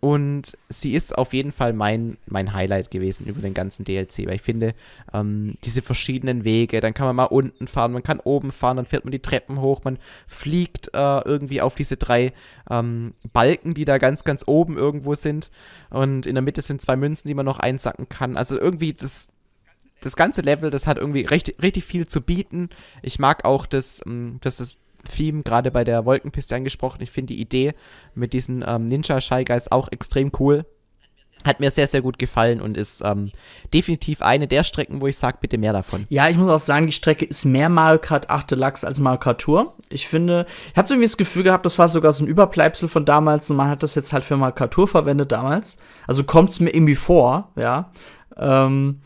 Und sie ist auf jeden Fall mein, mein Highlight gewesen über den ganzen DLC, weil ich finde, ähm, diese verschiedenen Wege, dann kann man mal unten fahren, man kann oben fahren, dann fährt man die Treppen hoch, man fliegt äh, irgendwie auf diese drei ähm, Balken, die da ganz, ganz oben irgendwo sind. Und in der Mitte sind zwei Münzen, die man noch einsacken kann. Also irgendwie, das, das ganze Level, das hat irgendwie recht, richtig viel zu bieten. Ich mag auch das, ähm, dass das Theme gerade bei der Wolkenpiste angesprochen. Ich finde die Idee mit diesen ähm, Ninja Shy Guys auch extrem cool. Hat mir sehr, sehr gut gefallen und ist ähm, definitiv eine der Strecken, wo ich sage, bitte mehr davon. Ja, ich muss auch sagen, die Strecke ist mehr Mario Kart 8 Deluxe als Mario Kart Tour. Ich finde, ich habe irgendwie das Gefühl gehabt, das war sogar so ein Überbleibsel von damals und man hat das jetzt halt für Mario Kart Tour verwendet damals. Also kommt es mir irgendwie vor, ja. Ähm,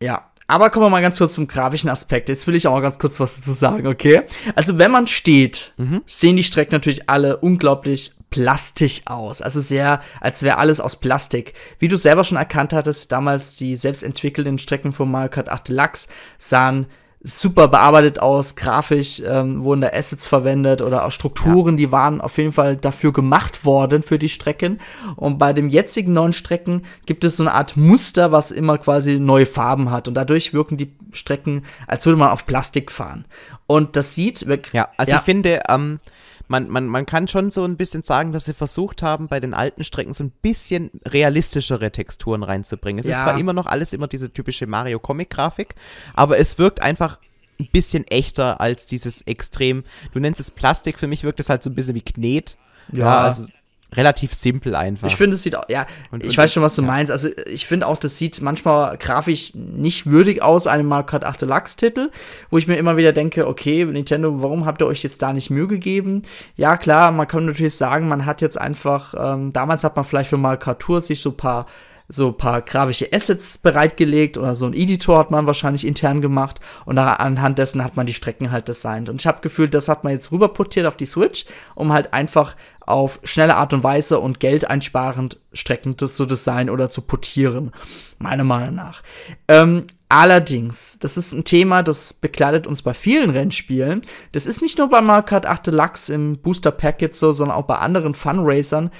ja, aber kommen wir mal ganz kurz zum grafischen Aspekt. Jetzt will ich auch mal ganz kurz was dazu sagen, okay? Also wenn man steht, mhm. sehen die Strecken natürlich alle unglaublich plastisch aus. Also sehr, als wäre alles aus Plastik. Wie du selber schon erkannt hattest, damals die selbst entwickelten Strecken von Mario Kart 8 Deluxe sahen super bearbeitet aus, grafisch ähm, wurden da Assets verwendet oder auch Strukturen, ja. die waren auf jeden Fall dafür gemacht worden für die Strecken. Und bei dem jetzigen neuen Strecken gibt es so eine Art Muster, was immer quasi neue Farben hat. Und dadurch wirken die Strecken, als würde man auf Plastik fahren. Und das sieht. Ja, also ja. ich finde, ähm, man, man, man kann schon so ein bisschen sagen, dass sie versucht haben, bei den alten Strecken so ein bisschen realistischere Texturen reinzubringen. Es ja. ist zwar immer noch alles immer diese typische Mario-Comic-Grafik, aber es wirkt einfach ein bisschen echter als dieses extrem, du nennst es Plastik, für mich wirkt es halt so ein bisschen wie Knet. Ja, ja also relativ simpel einfach. Ich finde, es sieht auch, ja, und, ich und weiß schon, was du ja. meinst. Also, ich finde auch, das sieht manchmal grafisch nicht würdig aus, einem Mario Kart 8 Deluxe-Titel, wo ich mir immer wieder denke, okay, Nintendo, warum habt ihr euch jetzt da nicht Mühe gegeben? Ja, klar, man kann natürlich sagen, man hat jetzt einfach, ähm, damals hat man vielleicht für Mario Kart Tour sich so ein paar so ein paar grafische Assets bereitgelegt oder so ein Editor hat man wahrscheinlich intern gemacht und anhand dessen hat man die Strecken halt designt. Und ich habe gefühlt, das hat man jetzt rüberportiert auf die Switch, um halt einfach auf schnelle Art und Weise und Geld einsparend Strecken zu designen oder zu portieren, meiner Meinung nach. Ähm, allerdings, das ist ein Thema, das bekleidet uns bei vielen Rennspielen. Das ist nicht nur bei Mario Kart 8 Deluxe im Booster Pack jetzt so, sondern auch bei anderen Funracern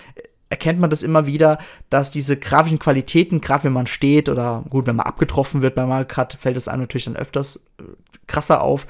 erkennt man das immer wieder, dass diese grafischen Qualitäten, gerade wenn man steht oder gut, wenn man abgetroffen wird bei Mario Kart, fällt es einem natürlich dann öfters äh, krasser auf,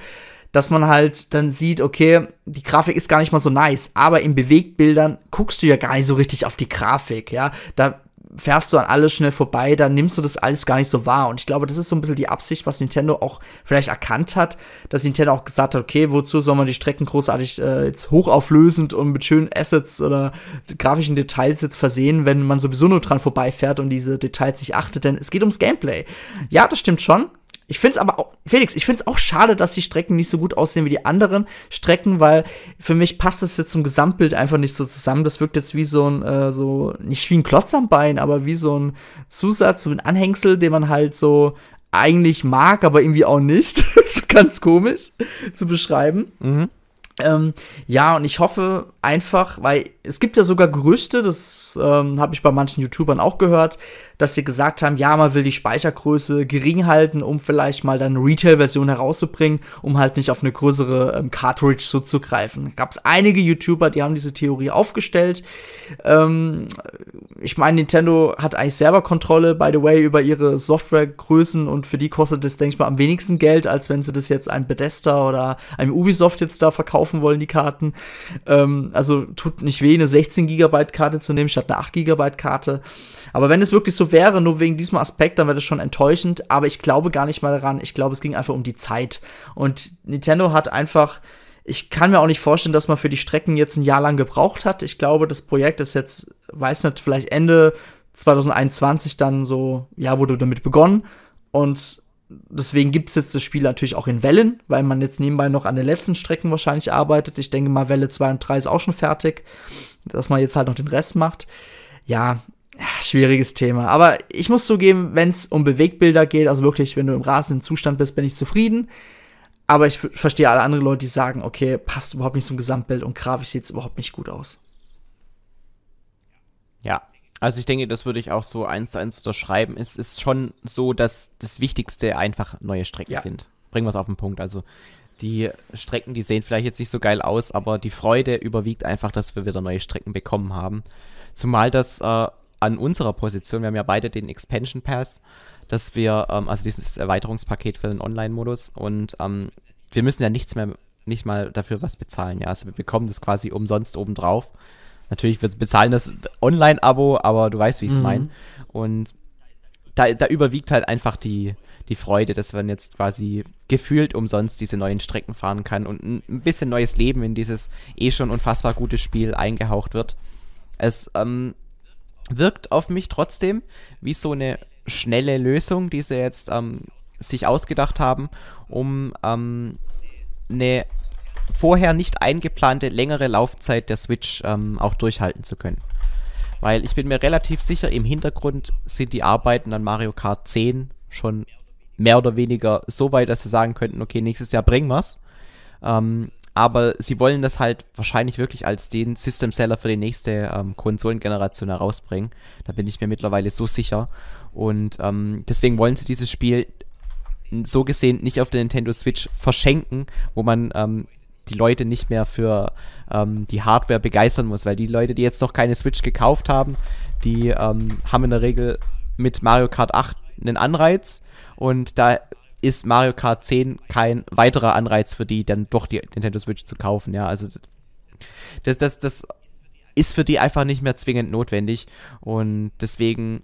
dass man halt dann sieht, okay, die Grafik ist gar nicht mal so nice, aber in Bewegtbildern guckst du ja gar nicht so richtig auf die Grafik, ja. Da fährst du an alles schnell vorbei, dann nimmst du das alles gar nicht so wahr. Und ich glaube, das ist so ein bisschen die Absicht, was Nintendo auch vielleicht erkannt hat, dass Nintendo auch gesagt hat, okay, wozu soll man die Strecken großartig äh, jetzt hochauflösend und mit schönen Assets oder grafischen Details jetzt versehen, wenn man sowieso nur dran vorbeifährt und diese Details nicht achtet, denn es geht ums Gameplay. Ja, das stimmt schon. Ich finde es aber auch, Felix, ich finde es auch schade, dass die Strecken nicht so gut aussehen wie die anderen Strecken, weil für mich passt es jetzt zum Gesamtbild einfach nicht so zusammen. Das wirkt jetzt wie so ein, äh, so, nicht wie ein Klotz am Bein, aber wie so ein Zusatz, so ein Anhängsel, den man halt so eigentlich mag, aber irgendwie auch nicht. so ganz komisch zu beschreiben. Mhm. Ähm, ja, und ich hoffe einfach, weil es gibt ja sogar Gerüchte, das ähm, habe ich bei manchen YouTubern auch gehört, dass sie gesagt haben, ja, man will die Speichergröße gering halten, um vielleicht mal dann eine Retail-Version herauszubringen, um halt nicht auf eine größere ähm, Cartridge zuzugreifen. Gab es einige YouTuber, die haben diese Theorie aufgestellt. Ähm, ich meine, Nintendo hat eigentlich selber Kontrolle, by the way, über ihre Softwaregrößen und für die kostet es, denke ich mal, am wenigsten Geld, als wenn sie das jetzt einem Bethesda oder einem Ubisoft jetzt da verkaufen wollen, die Karten. Ähm, also tut nicht weh, eine 16 Gigabyte Karte zu nehmen statt eine 8 Gigabyte Karte. Aber wenn es wirklich so so wäre, nur wegen diesem Aspekt, dann wäre das schon enttäuschend. Aber ich glaube gar nicht mal daran. Ich glaube, es ging einfach um die Zeit. Und Nintendo hat einfach. Ich kann mir auch nicht vorstellen, dass man für die Strecken jetzt ein Jahr lang gebraucht hat. Ich glaube, das Projekt ist jetzt, weiß nicht, vielleicht Ende 2021 dann so, ja, wurde damit begonnen. Und deswegen gibt es jetzt das Spiel natürlich auch in Wellen, weil man jetzt nebenbei noch an den letzten Strecken wahrscheinlich arbeitet. Ich denke mal, Welle 2 und 3 ist auch schon fertig, dass man jetzt halt noch den Rest macht. Ja, schwieriges Thema. Aber ich muss zugeben, wenn es um Bewegbilder geht, also wirklich, wenn du im rasenden Zustand bist, bin ich zufrieden. Aber ich verstehe alle anderen Leute, die sagen, okay, passt überhaupt nicht zum Gesamtbild und grafisch sieht es überhaupt nicht gut aus. Ja, also ich denke, das würde ich auch so eins zu eins unterschreiben. Es ist schon so, dass das Wichtigste einfach neue Strecken ja. sind. Bringen wir es auf den Punkt. Also die Strecken, die sehen vielleicht jetzt nicht so geil aus, aber die Freude überwiegt einfach, dass wir wieder neue Strecken bekommen haben. Zumal das äh, an unserer Position, wir haben ja beide den Expansion Pass, dass wir, ähm, also dieses Erweiterungspaket für den Online-Modus und ähm, wir müssen ja nichts mehr, nicht mal dafür was bezahlen, ja. Also wir bekommen das quasi umsonst obendrauf. Natürlich, wir bezahlen das Online-Abo, aber du weißt, wie ich es mhm. meine. Und da, da überwiegt halt einfach die, die Freude, dass man jetzt quasi gefühlt umsonst diese neuen Strecken fahren kann und ein bisschen neues Leben in dieses eh schon unfassbar gute Spiel eingehaucht wird. Es ähm, wirkt auf mich trotzdem wie so eine schnelle Lösung, die sie jetzt ähm, sich ausgedacht haben, um ähm, eine vorher nicht eingeplante längere Laufzeit der Switch ähm, auch durchhalten zu können. Weil ich bin mir relativ sicher, im Hintergrund sind die Arbeiten an Mario Kart 10 schon mehr oder weniger so weit, dass sie sagen könnten, okay, nächstes Jahr bringen wir es. Ähm, aber sie wollen das halt wahrscheinlich wirklich als den System Seller für die nächste ähm, Konsolengeneration herausbringen. Da bin ich mir mittlerweile so sicher. Und ähm, deswegen wollen sie dieses Spiel so gesehen nicht auf der Nintendo Switch verschenken, wo man ähm, die Leute nicht mehr für ähm, die Hardware begeistern muss, weil die Leute, die jetzt noch keine Switch gekauft haben, die ähm, haben in der Regel mit Mario Kart 8 einen Anreiz und da ist Mario Kart 10 kein weiterer Anreiz für die, dann doch die Nintendo Switch zu kaufen. Ja, also das, das, das ist für die einfach nicht mehr zwingend notwendig. Und deswegen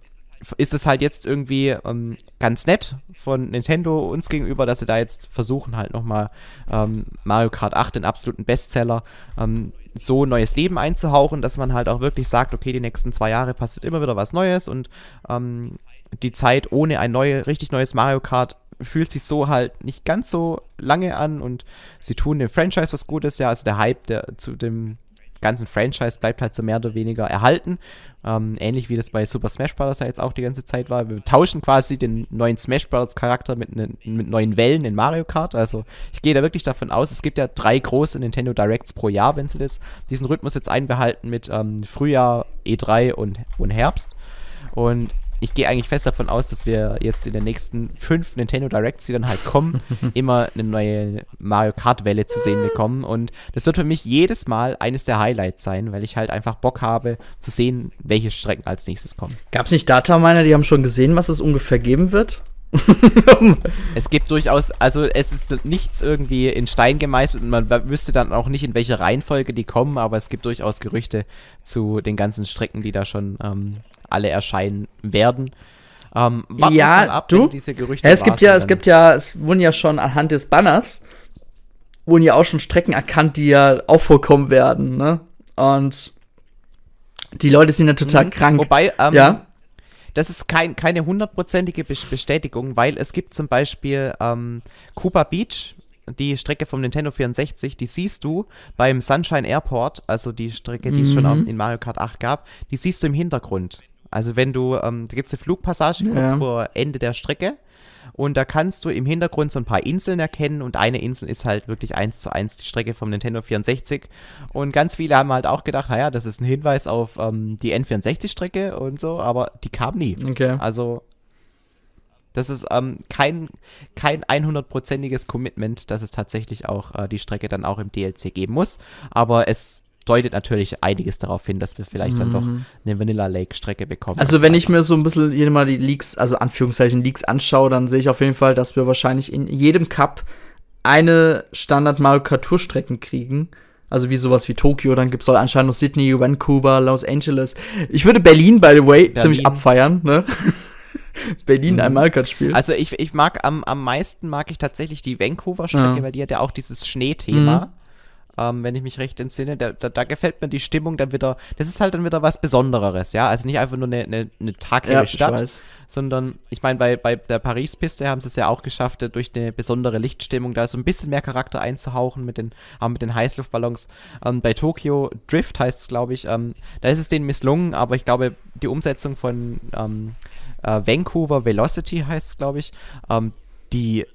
ist es halt jetzt irgendwie ähm, ganz nett von Nintendo uns gegenüber, dass sie da jetzt versuchen, halt nochmal ähm, Mario Kart 8, den absoluten Bestseller, ähm, so neues Leben einzuhauchen, dass man halt auch wirklich sagt, okay, die nächsten zwei Jahre passiert immer wieder was Neues und ähm, die Zeit ohne ein neue, richtig neues Mario Kart fühlt sich so halt nicht ganz so lange an und sie tun dem Franchise was Gutes, ja, also der Hype der, zu dem ganzen Franchise bleibt halt so mehr oder weniger erhalten. Ähm, ähnlich wie das bei Super Smash Bros. ja jetzt auch die ganze Zeit war. Wir tauschen quasi den neuen Smash Bros. Charakter mit, ne, mit neuen Wellen in Mario Kart. Also ich gehe da wirklich davon aus, es gibt ja drei große Nintendo Directs pro Jahr, wenn sie das, diesen Rhythmus jetzt einbehalten mit ähm, Frühjahr, E3 und, und Herbst. Und ich gehe eigentlich fest davon aus, dass wir jetzt in den nächsten fünf Nintendo Directs, die dann halt kommen, immer eine neue Mario Kart-Welle zu sehen bekommen. Und das wird für mich jedes Mal eines der Highlights sein, weil ich halt einfach Bock habe zu sehen, welche Strecken als nächstes kommen. Gab es nicht Dataminer, die haben schon gesehen, was es ungefähr geben wird? es gibt durchaus, also es ist nichts irgendwie in Stein gemeißelt und man wüsste dann auch nicht, in welche Reihenfolge die kommen, aber es gibt durchaus Gerüchte zu den ganzen Strecken, die da schon ähm, alle erscheinen werden. Ähm, ja, ab, du, diese Gerüchte ja, es gibt ja, es gibt ja, es wurden ja schon anhand des Banners wurden ja auch schon Strecken erkannt, die ja auch vorkommen werden, ne? Und die Leute sind ja total mhm. krank. Wobei, ähm, ja? das ist kein, keine hundertprozentige Bestätigung, weil es gibt zum Beispiel ähm, Cooper Beach, die Strecke vom Nintendo 64, die siehst du beim Sunshine Airport, also die Strecke, die mhm. es schon mhm. in Mario Kart 8 gab, die siehst du im Hintergrund. Also wenn du, ähm, da gibt es eine Flugpassage ja. kurz vor Ende der Strecke und da kannst du im Hintergrund so ein paar Inseln erkennen und eine Insel ist halt wirklich eins zu eins die Strecke vom Nintendo 64 und ganz viele haben halt auch gedacht, naja, das ist ein Hinweis auf ähm, die N64-Strecke und so, aber die kam nie. Okay. Also das ist ähm, kein, kein 100%iges Commitment, dass es tatsächlich auch äh, die Strecke dann auch im DLC geben muss. Aber es deutet natürlich einiges darauf hin, dass wir vielleicht mhm. dann doch mhm. eine Vanilla Lake Strecke bekommen. Also wenn ich mir so ein bisschen hier mal die Leaks, also Anführungszeichen Leaks anschaue, dann sehe ich auf jeden Fall, dass wir wahrscheinlich in jedem Cup eine Standard Mario Kart Strecken kriegen. Also wie sowas wie Tokio, dann gibt es anscheinend noch Sydney, Vancouver, Los Angeles. Ich würde Berlin, by the way, Berlin. ziemlich abfeiern, ne? Berlin mhm. ein Malkart-Spiel. Also ich, ich mag am, am meisten mag ich tatsächlich die Vancouver-Strecke, ja. weil die hat ja auch dieses Schneethema. Mhm ähm, wenn ich mich recht entsinne. Da, da, da, gefällt mir die Stimmung dann wieder. Das ist halt dann wieder was Besondereres, ja. Also nicht einfach nur eine, eine, eine tagere ja, Stadt, ich sondern ich meine, bei, bei der Paris-Piste haben sie es ja auch geschafft, äh, durch eine besondere Lichtstimmung da so ein bisschen mehr Charakter einzuhauchen mit den, äh, mit den Heißluftballons. Ähm, bei Tokio Drift heißt es, glaube ich, ähm, da ist es denen misslungen, aber ich glaube, die Umsetzung von ähm, äh, Vancouver Velocity heißt es, glaube ich, ähm, die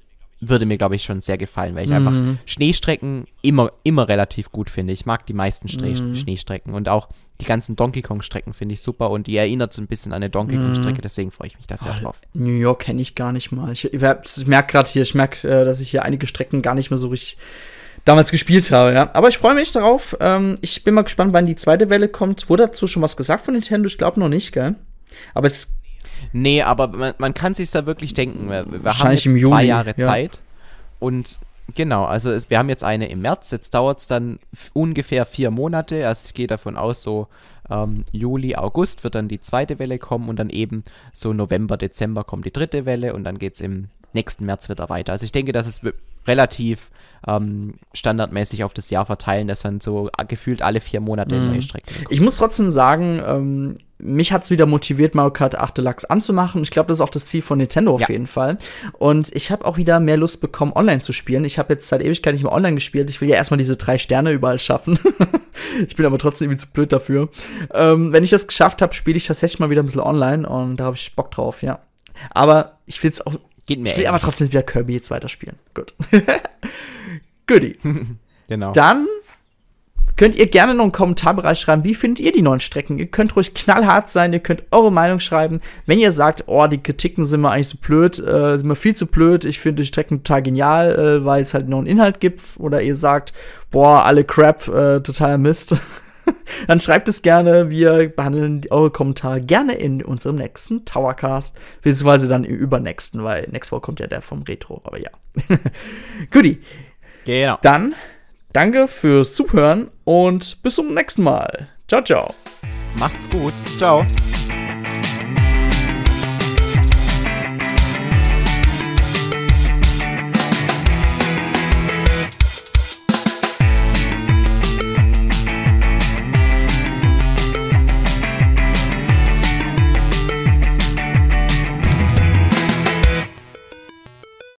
würde mir, glaube ich, schon sehr gefallen, weil ich mhm. einfach Schneestrecken immer, immer relativ gut finde. Ich mag die meisten Stre mhm. Schneestrecken und auch die ganzen Donkey Kong-Strecken finde ich super und die erinnert so ein bisschen an eine Donkey mhm. Kong-Strecke, deswegen freue ich mich da sehr oh, drauf. New York kenne ich gar nicht mal. Ich, ich, ich merke gerade hier, ich merke, äh, dass ich hier einige Strecken gar nicht mehr so richtig damals gespielt habe, ja. Aber ich freue mich darauf. Ähm, ich bin mal gespannt, wann die zweite Welle kommt. Wurde dazu schon was gesagt von Nintendo? Ich glaube noch nicht, gell? Aber es Nee, aber man, man kann sich da wirklich denken. Wir, wir haben zwei Juni, Jahre ja. Zeit. Und genau, also es, wir haben jetzt eine im März. Jetzt dauert es dann ungefähr vier Monate. Also ich gehe davon aus, so ähm, Juli, August wird dann die zweite Welle kommen und dann eben so November, Dezember kommt die dritte Welle und dann geht es im nächsten März wieder weiter. Also ich denke, das ist relativ ähm, standardmäßig auf das Jahr verteilen, dass man so gefühlt alle vier Monate mhm. neue Strecken. Bekommt. Ich muss trotzdem sagen, ähm, mich hat es wieder motiviert, Mario Kart 8 Deluxe anzumachen. Ich glaube, das ist auch das Ziel von Nintendo auf jeden Fall. Und ich habe auch wieder mehr Lust bekommen, online zu spielen. Ich habe jetzt seit Ewigkeit nicht mehr online gespielt. Ich will ja erstmal diese drei Sterne überall schaffen. ich bin aber trotzdem irgendwie zu blöd dafür. Ähm, wenn ich das geschafft habe, spiele ich tatsächlich mal wieder ein bisschen online und da habe ich Bock drauf, ja. Aber ich will es auch Geht mir Ich will aber trotzdem wieder Kirby jetzt weiterspielen. Gut. Goodie. genau. Dann könnt ihr gerne noch einen Kommentarbereich schreiben, wie findet ihr die neuen Strecken? Ihr könnt ruhig knallhart sein, ihr könnt eure Meinung schreiben. Wenn ihr sagt, oh, die Kritiken sind mir eigentlich so blöd, äh, sind mir viel zu blöd, ich finde die Strecken total genial, äh, weil es halt noch einen Inhalt gibt, oder ihr sagt, boah, alle Crap, äh, totaler Mist. dann schreibt es gerne. Wir behandeln eure Kommentare gerne in unserem nächsten Towercast, beziehungsweise dann im übernächsten, weil nächstes Mal kommt ja der vom Retro, aber ja. Guti. Genau. Dann danke fürs Zuhören und bis zum nächsten Mal. Ciao, ciao. Macht's gut. Ciao.